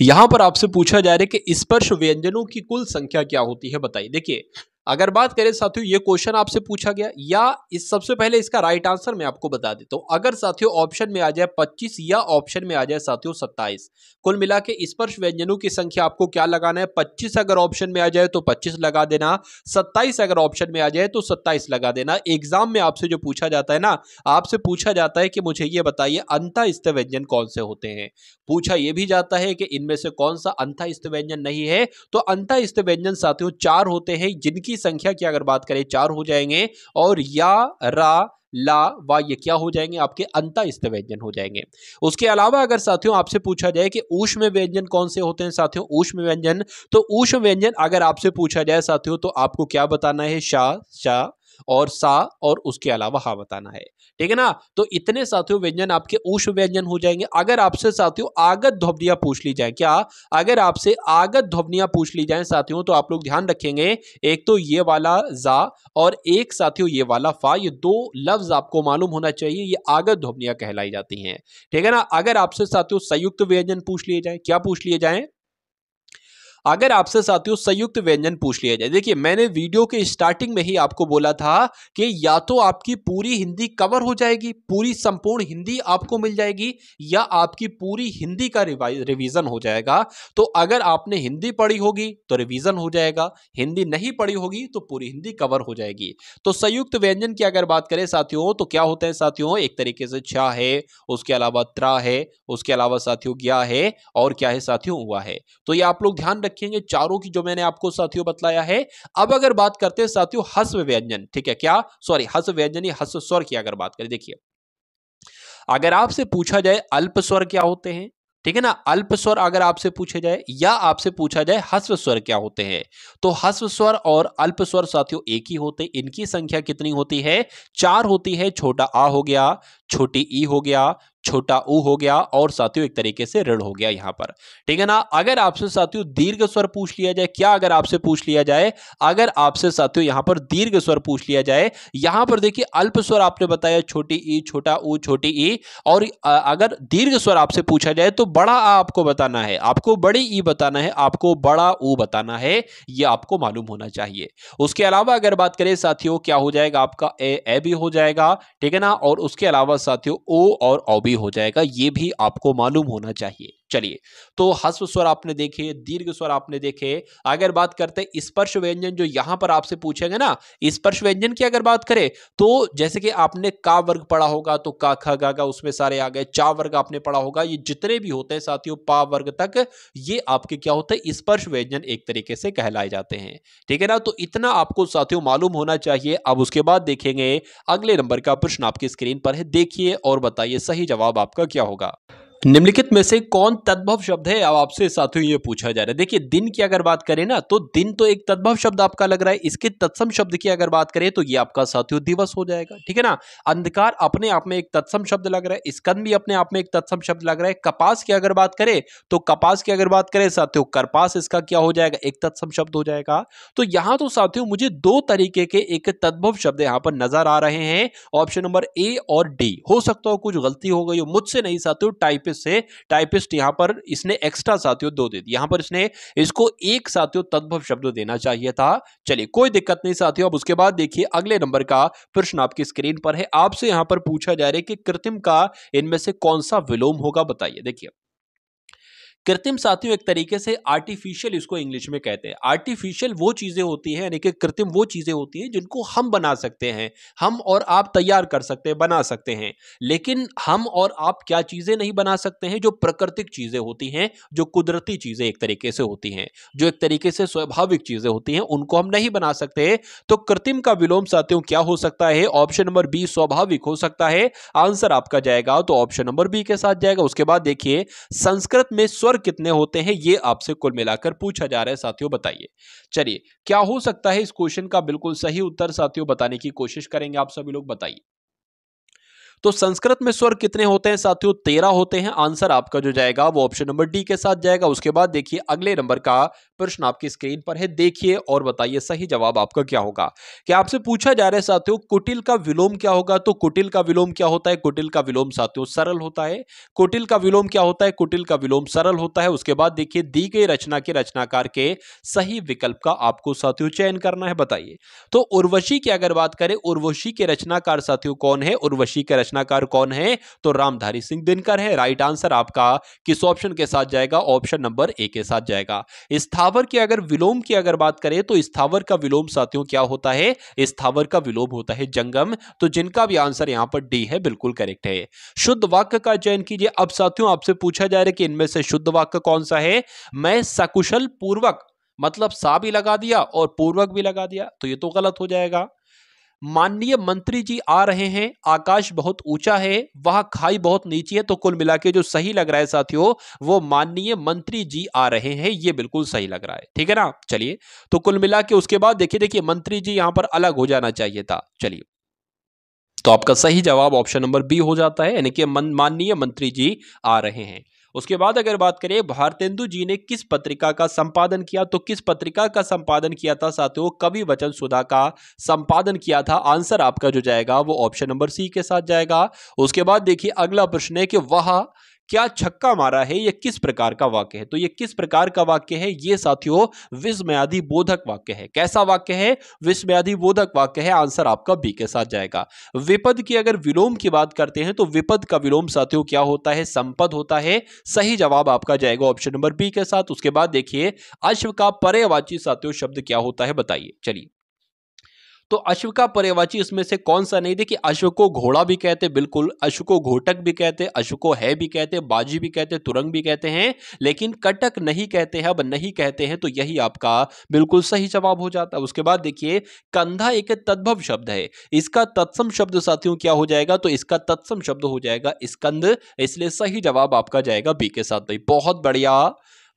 यहां पर आपसे पूछा जा रहा है कि स्पर्श व्यंजनों की कुल संख्या क्या होती है बताइए देखिए अगर बात करें साथियों ये क्वेश्चन आपसे पूछा गया या इस सबसे पहले इसका राइट आंसर मैं आपको बता देता हूँ अगर साथियों ऑप्शन में आ जाए 25 या ऑप्शन में आ जाए साथियों 27 कुल मिला के स्पर्श व्यंजनों की संख्या आपको क्या लगाना है 25 अगर ऑप्शन में आ जाए तो 25 लगा देना 27 अगर ऑप्शन में आ जाए तो 27 लगा देना एग्जाम में आपसे जो पूछा जाता है ना आपसे पूछा जाता है कि मुझे ये बताइए अंतास्त व्यंजन कौन से होते हैं पूछा यह भी जाता है कि इनमें से कौन सा अंतास्त व्यंजन नहीं है तो अंतास्त व्यंजन साथियों चार होते हैं जिनकी की संख्या की अगर बात करें चार हो जाएंगे और या रा ला वा ये क्या हो जाएंगे आपके अंतःस्थ व्यंजन हो जाएंगे उसके अलावा अगर साथियों आपसे पूछा जाए कि ऊष्म व्यंजन कौन से होते हैं साथियों ऊष्म व्यंजन तो ऊष्म व्यंजन अगर आपसे पूछा जाए साथियों तो आपको क्या बताना है शाह शाह और सा और उसके अलावा हा बताना है ठीक है ना तो इतने साथियों व्यंजन आपके उष्ण व्यंजन हो जाएंगे अगर आपसे साथियों आगत ध्वनिया पूछ ली जाए क्या अगर आपसे आगत ध्वनिया पूछ ली जाए साथियों तो आप लोग ध्यान रखेंगे एक तो ये वाला जा और एक साथियों ये वाला फा ये दो लफ्ज आपको मालूम होना चाहिए ये आगत ध्वनिया कहलाई जाती है ठीक है ना अगर आपसे साथियों संयुक्त व्यंजन पूछ लिए जाए क्या पूछ लिए जाए अगर आपसे साथियों संयुक्त व्यंजन पूछ लिया जाए देखिए मैंने वीडियो के स्टार्टिंग में ही आपको बोला था कि या तो आपकी पूरी हिंदी कवर हो जाएगी पूरी संपूर्ण हिंदी आपको मिल जाएगी या आपकी पूरी हिंदी का रिवीजन हो जाएगा तो अगर आपने हिंदी पढ़ी होगी तो रिवीजन हो जाएगा हिंदी नहीं पढ़ी होगी तो पूरी हिंदी कवर हो जाएगी तो संयुक्त व्यंजन की अगर बात करें साथियों तो क्या होते हैं साथियों एक तरीके से छा है उसके अलावा त्रा है उसके अलावा साथियों गया है और क्या है साथियों हुआ है तो ये आप लोग ध्यान रखेंगे चारों की जो मैंने आपको साथियों बतलाया है अब अगर बात करते हैं साथियों हस्व व्यंजन ठीक है क्या सॉरी हस्व व्यंजन या हस्व स्वर की अगर बात करें देखिए अगर आपसे पूछा जाए अल्प स्वर क्या होते हैं ठीक है ना अल्प स्वर अगर आपसे पूछे जाए या आपसे पूछा जाए हस्व स्वर क्या होते हैं तो हस्व स्वर और अल्प स्वर साथियों एक ही होते इनकी संख्या कितनी होती है चार होती है छोटा आ हो गया छोटी ई हो गया छोटा ऊ हो गया और साथियों एक तरीके से ऋण हो गया यहां पर ठीक है ना अगर आपसे साथियों दीर्घ स्वर पूछ लिया जाए क्या अगर आपसे पूछ लिया जाए अगर आपसे साथियों यहां पर दीर्घ स्वर पूछ लिया जाए यहां पर देखिए अल्प स्वर आपने बताया छोटी ई छोटा ऊ छोटी ई और अगर दीर्घ स्वर आपसे पूछा जाए तो बड़ा आ आपको बताना है आपको बड़ी ई बताना है आपको बड़ा ऊ बताना है यह आपको मालूम होना चाहिए उसके अलावा अगर बात करें साथियों क्या हो जाएगा आपका ए ए भी हो जाएगा ठीक है ना और उसके अलावा साथियों ओ और ओ भी हो जाएगा ये भी आपको मालूम होना चाहिए चलिए तो हस्व स्वर आपने देखे दीर्घ स्वर आपने देखे अगर बात करते हैं स्पर्श व्यंजन जो यहां पर आपसे पूछेंगे ना स्पर्श व्यंजन की अगर बात करें तो जैसे कि आपने का वर्ग पढ़ा होगा तो का ख गा गा उसमें सारे आ गए चा वर्ग आपने पढ़ा होगा ये जितने भी होते हैं साथियों पा वर्ग तक ये आपके क्या होते हैं स्पर्श व्यंजन एक तरीके से कहलाए जाते हैं ठीक है ना तो इतना आपको साथियों मालूम होना चाहिए अब उसके बाद देखेंगे अगले नंबर का प्रश्न आपकी स्क्रीन पर है देखिए और बताइए सही जवाब आपका क्या होगा निम्नलिखित में से कौन तद्भव शब्द है अब आपसे साथियों ये पूछा जा रहा है देखिए दिन की अगर बात करें ना तो दिन तो एक तद्भव शब्द आपका लग रहा है इसके तत्सम शब्द की अगर बात करें तो ये आपका साथियों दिवस हो जाएगा ठीक है ना अंधकार अपने आप में एक तत्सम शब्द लग रहा है स्कंद भी अपने आप में एक तत्सम शब्द लग रहा है कपास की अगर बात करें तो कपास की अगर बात करें साथियों कपास इसका क्या हो जाएगा एक तत्सम शब्द हो जाएगा तो यहाँ तो साथियों मुझे दो तरीके के एक तद्भव शब्द यहाँ पर नजर आ रहे हैं ऑप्शन नंबर ए और डी हो सकता हो कुछ गलती हो गई हो मुझसे नहीं साथियों टाइप से टाइपिस्ट यहां पर इसने एक्स्ट्रा साथियों दो दे दिया यहां पर इसने इसको एक साथियों तद्भव शब्द देना चाहिए था चलिए कोई दिक्कत नहीं साथियों अब उसके बाद देखिए अगले नंबर का प्रश्न आपकी स्क्रीन पर है आपसे यहां पर पूछा जा रहा है कि कृत्रिम का इनमें से कौन सा विलोम होगा बताइए देखिए कृत्रिम साथियों एक तरीके से आर्टिफिशियल इसको इंग्लिश में कहते हैं आर्टिफिशियल वो चीज़ें होती हैं यानी कि कृत्रिम वो चीज़ें होती हैं जिनको हम बना सकते हैं हम और आप तैयार कर सकते हैं बना सकते हैं लेकिन हम और आप क्या चीज़ें नहीं बना सकते हैं जो प्राकृतिक चीज़ें होती हैं जो कुदरती चीज़ें एक तरीके से होती हैं जो एक तरीके से स्वाभाविक चीज़ें होती हैं उनको हम नहीं बना सकते तो कृत्रिम का विलोम साथियों क्या हो सकता है ऑप्शन नंबर बी स्वाभाविक हो सकता है आंसर आपका जाएगा तो ऑप्शन नंबर बी के साथ जाएगा उसके बाद देखिए संस्कृत में स्वर नंबर कितने होते हैं ये आपसे कुल मिलाकर पूछा जा रहा है साथियों बताइए चलिए क्या हो सकता है इस क्वेश्चन का बिल्कुल सही उत्तर साथियों बताने की कोशिश करेंगे आप सभी लोग बताइए तो संस्कृत में स्वर कितने होते हैं साथियों तेरह होते हैं आंसर आपका जो जाएगा वो ऑप्शन नंबर डी के साथ जाएगा उसके बाद देखिए अगले नंबर का प्रश्न आपकी स्क्रीन पर है देखिए और बताइए सही जवाब आपका क्या होगा क्या आपसे पूछा जा रहा है साथियों कुटिल का विलोम क्या होगा तो कुटिल का विलोम क्या होता है कुटिल का विलोम साथियों सरल होता है कुटिल का विलोम क्या होता है कुटिल का विलोम सरल होता है उसके बाद देखिए दी गई रचना के रचनाकार के सही विकल्प का आपको साथियों चयन करना है बताइए तो उर्वशी की अगर बात करें उर्वशी के रचनाकार साथियों कौन है उर्वशी के रचना रचनाकार कौन है तो रामधारी सिंह दिनकर है राइट आंसर आपका किस ऑप्शन के साथ जाएगा ऑप्शन नंबर ए के साथ जाएगा स्थावर की अगर विलोम की अगर बात करें तो स्थावर का विलोम साथियों क्या होता है स्थावर का विलोम होता है जंगम तो जिनका भी आंसर यहां पर डी है बिल्कुल करेक्ट है शुद्ध वाक्य का चयन कीजिए अब साथियों आपसे पूछा जा रहा है कि इनमें से शुद्ध वाक्य कौन सा है मैं सकुशल पूर्वक मतलब सा भी लगा दिया और पूर्वक भी लगा दिया तो ये तो गलत हो जाएगा माननीय मंत्री जी आ रहे हैं आकाश बहुत ऊंचा है वहां खाई बहुत नीची है तो कुल मिला के जो सही लग रहा है साथियों वो माननीय मंत्री जी आ रहे हैं ये बिल्कुल सही लग रहा है ठीक है ना चलिए तो कुल मिला के उसके बाद देखिए देखिए मंत्री जी यहां पर अलग हो जाना चाहिए था चलिए तो आपका सही जवाब ऑप्शन नंबर बी हो जाता है यानी कि माननीय मंत्री जी आ रहे हैं उसके बाद अगर बात करें भारतेंदु जी ने किस पत्रिका का संपादन किया तो किस पत्रिका का संपादन किया था साथियों कवि वचन सुधा का संपादन किया था आंसर आपका जो जाएगा वो ऑप्शन नंबर सी के साथ जाएगा उसके बाद देखिए अगला प्रश्न है कि वह क्या छक्का मारा है यह किस प्रकार का वाक्य है तो यह किस प्रकार का वाक्य है यह साथियों विस्मयादि बोधक वाक्य है कैसा वाक्य है विस्मयादि बोधक वाक्य है आंसर आपका बी के साथ जाएगा विपद की अगर विलोम की बात करते हैं तो विपद का विलोम साथियों क्या होता है संपद होता है सही जवाब आपका जाएगा ऑप्शन नंबर बी के साथ उसके बाद देखिए अश्व का पर्यवाची साथियों शब्द क्या होता है बताइए चलिए तो अश्व का पर्यवाची इसमें से कौन सा नहीं देखिए अश्व को घोड़ा भी कहते बिल्कुल अश्व को घोटक भी कहते अश्व को है भी कहते बाजी भी कहते तुरंग भी कहते हैं लेकिन कटक नहीं कहते हैं अब नहीं कहते हैं तो यही आपका बिल्कुल सही जवाब हो जाता है उसके बाद देखिए कंधा एक तद्भव शब्द है इसका तत्सम शब्द साथियों क्या हो जाएगा तो इसका तत्सम शब्द हो जाएगा स्कंद इसलिए सही जवाब आपका जाएगा बी के साथ भाई तो बहुत बढ़िया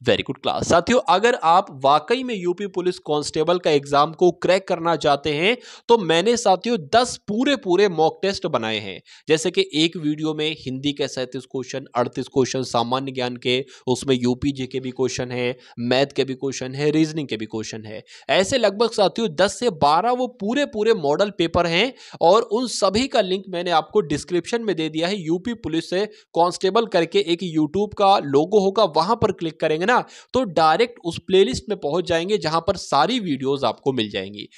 वेरी गुड क्लास साथियों अगर आप वाकई में यूपी पुलिस कांस्टेबल का एग्जाम को क्रैक करना चाहते हैं तो मैंने साथियों 10 पूरे पूरे मॉक टेस्ट बनाए हैं जैसे कि एक वीडियो में हिंदी के सैंतीस क्वेश्चन अड़तीस क्वेश्चन सामान्य ज्ञान के उसमें यूपी जी के भी क्वेश्चन है मैथ के भी क्वेश्चन है रीजनिंग के भी क्वेश्चन है ऐसे लगभग साथियों दस से बारह वो पूरे पूरे मॉडल पेपर हैं और उन सभी का लिंक मैंने आपको डिस्क्रिप्शन में दे दिया है यूपी पुलिस से कॉन्स्टेबल करके एक यूट्यूब का लोगो होगा वहां पर क्लिक करेंगे करेंगे ना तो डायरेक्ट उस प्लेलिस्ट में पहुंच जाएंगे जहां पर सारी वीडियोस आपको मिल जाएंगी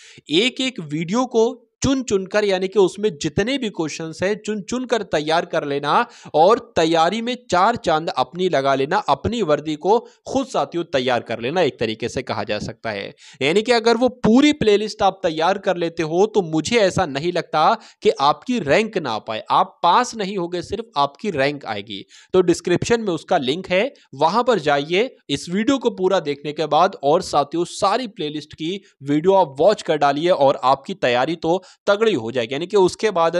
एक एक वीडियो को चुन चुनकर यानी कि उसमें जितने भी क्वेश्चन हैं चुन चुनकर तैयार कर लेना और तैयारी में चार चांद अपनी लगा लेना अपनी वर्दी को खुद साथियों तैयार कर लेना एक तरीके से कहा जा सकता है यानी कि अगर वो पूरी प्लेलिस्ट आप तैयार कर लेते हो तो मुझे ऐसा नहीं लगता कि आपकी रैंक ना पाए आप पास नहीं हो सिर्फ आपकी रैंक आएगी तो डिस्क्रिप्शन में उसका लिंक है वहां पर जाइए इस वीडियो को पूरा देखने के बाद और साथियों सारी प्लेलिस्ट की वीडियो आप वॉच कर डालिए और आपकी तैयारी तो तगड़ी हो जाएगी यानी कि उसके बाद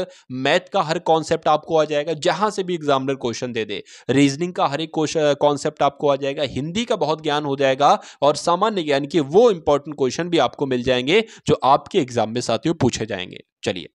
मैथ का हर कॉन्सेप्ट आपको आ जाएगा जहां से भी एग्जामिनर क्वेश्चन दे दे रीजनिंग का हर एक कॉन्सेप्ट आपको आ जाएगा हिंदी का बहुत ज्ञान हो जाएगा और सामान्य ज्ञान के वो इंपॉर्टेंट क्वेश्चन भी आपको मिल जाएंगे जो आपके एग्जाम में साथियों पूछे जाएंगे चलिए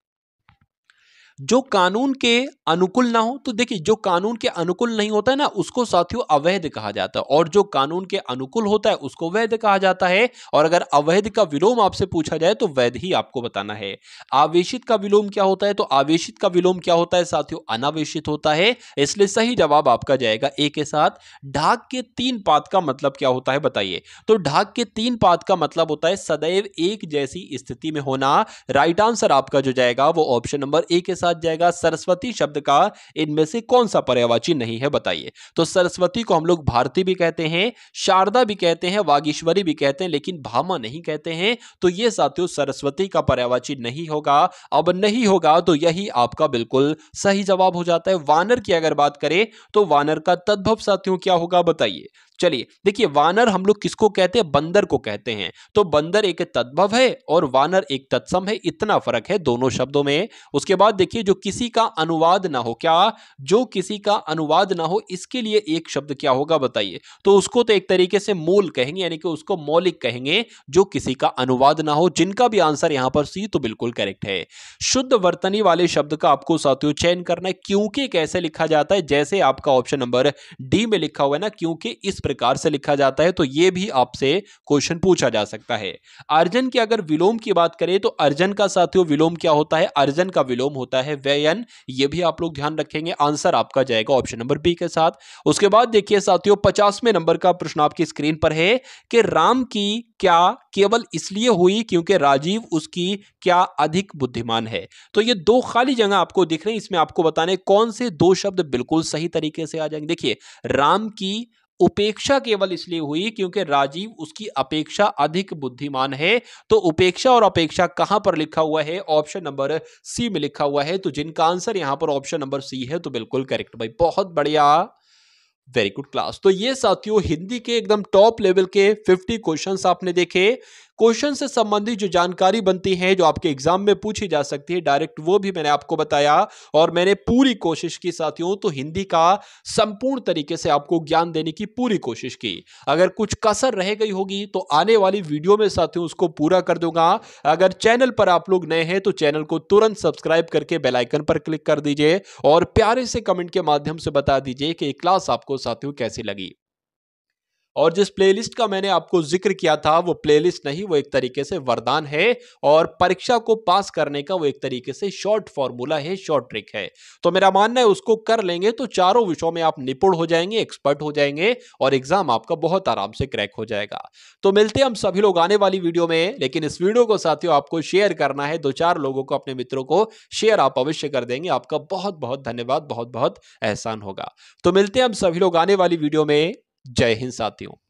जो कानून के अनुकूल ना हो तो देखिए जो कानून के अनुकूल नहीं होता है ना उसको साथियों अवैध कहा जाता है और जो कानून के अनुकूल होता है उसको वैध कहा जाता है और अगर अवैध का विलोम आपसे पूछा जाए तो वैध ही आपको बताना है आवेशित का विलोम क्या होता है तो आवेशित का विलोम क्या होता है साथियों अनावेशित होता है इसलिए सही जवाब आपका जाएगा ए के साथ ढाक के तीन पात का मतलब क्या होता है बताइए तो ढाक के तीन पात का मतलब होता है सदैव एक जैसी स्थिति में होना राइट आंसर आपका जो जाएगा वो ऑप्शन नंबर ए के साथ जाएगा सरस्वती शब्द का इनमें से कौन सा पर्यावाची नहीं है बताइए तो सरस्वती को हम लोग भारती भी कहते हैं शारदा भी कहते हैं वागीश्वरी भी कहते हैं लेकिन भामा नहीं कहते हैं तो ये साथियों सरस्वती का पर्यावाची नहीं होगा अब नहीं होगा तो यही आपका बिल्कुल सही जवाब हो जाता है वानर की अगर बात करें तो वानर का तद्भव साथियों क्या होगा बताइए चलिए देखिए वानर हम लोग किसको कहते हैं बंदर को कहते हैं तो बंदर एक तद्भव है और वानर एक तत्सम है इतना फर्क है दोनों शब्दों में उसके बाद देखिए जो किसी का अनुवाद ना हो क्या जो किसी का अनुवाद ना हो इसके लिए एक शब्द क्या होगा बताइए तो उसको तो एक तरीके से मूल कहेंगे यानी कि उसको मौलिक कहेंगे जो किसी का अनुवाद ना हो जिनका भी आंसर यहां पर सी तो बिल्कुल करेक्ट है शुद्ध वर्तनी वाले शब्द का आपको साथियों चयन करना है क्योंकि कैसे लिखा जाता है जैसे आपका ऑप्शन नंबर डी में लिखा हुआ है ना क्योंकि इस प्रकार से लिखा जाता है तो ये भी आपसे क्वेश्चन पूछा जा सकता है अर्जन की अगर विलोम की बात करें तो अर्जन का साथियों विलोम क्या होता है अर्जन का विलोम होता है व्ययन ये भी आप लोग ध्यान रखेंगे आंसर आपका जाएगा ऑप्शन नंबर बी के साथ उसके बाद देखिए साथियों पचासवें नंबर का प्रश्न आपकी स्क्रीन पर है कि राम की क्या केवल इसलिए हुई क्योंकि राजीव उसकी क्या अधिक बुद्धिमान है तो ये दो खाली जगह आपको दिख रही इसमें आपको बताने कौन से दो शब्द बिल्कुल सही तरीके से आ जाएंगे देखिए राम की उपेक्षा केवल इसलिए हुई क्योंकि राजीव उसकी अपेक्षा अधिक बुद्धिमान है तो उपेक्षा और अपेक्षा कहां पर लिखा हुआ है ऑप्शन नंबर सी में लिखा हुआ है तो जिनका आंसर यहां पर ऑप्शन नंबर सी है तो बिल्कुल करेक्ट भाई बहुत बढ़िया वेरी गुड क्लास तो ये साथियों हिंदी के एकदम टॉप लेवल के 50 क्वेश्चंस आपने देखे क्वेश्चन से संबंधित जो जानकारी बनती है जो आपके एग्जाम में पूछी जा सकती है डायरेक्ट वो भी मैंने आपको बताया और मैंने पूरी कोशिश की साथियों तो हिंदी का संपूर्ण तरीके से आपको ज्ञान देने की पूरी कोशिश की अगर कुछ कसर रह गई होगी तो आने वाली वीडियो में साथियों उसको पूरा कर दूंगा अगर चैनल पर आप लोग नए हैं तो चैनल को तुरंत सब्सक्राइब करके बेलाइकन पर क्लिक कर दीजिए और प्यारे से कमेंट के माध्यम से बता दीजिए कि क्लास आपको साथियों कैसी लगी और जिस प्लेलिस्ट का मैंने आपको जिक्र किया था वो प्लेलिस्ट नहीं वो एक तरीके से वरदान है और परीक्षा को पास करने का वो एक तरीके से शॉर्ट फॉर्मूला है शॉर्ट ट्रिक है तो मेरा मानना है उसको कर लेंगे तो चारों विषयों में आप निपुण हो जाएंगे एक्सपर्ट हो जाएंगे और एग्जाम आपका बहुत आराम से क्रैक हो जाएगा तो मिलते हम सभी लोग आने वाली वीडियो में लेकिन इस वीडियो को साथियों आपको शेयर करना है दो चार लोगों को अपने मित्रों को शेयर आप अवश्य कर देंगे आपका बहुत बहुत धन्यवाद बहुत बहुत एहसान होगा तो मिलते हैं हम सभी लोग आने वाली वीडियो में जय हिंद साथियों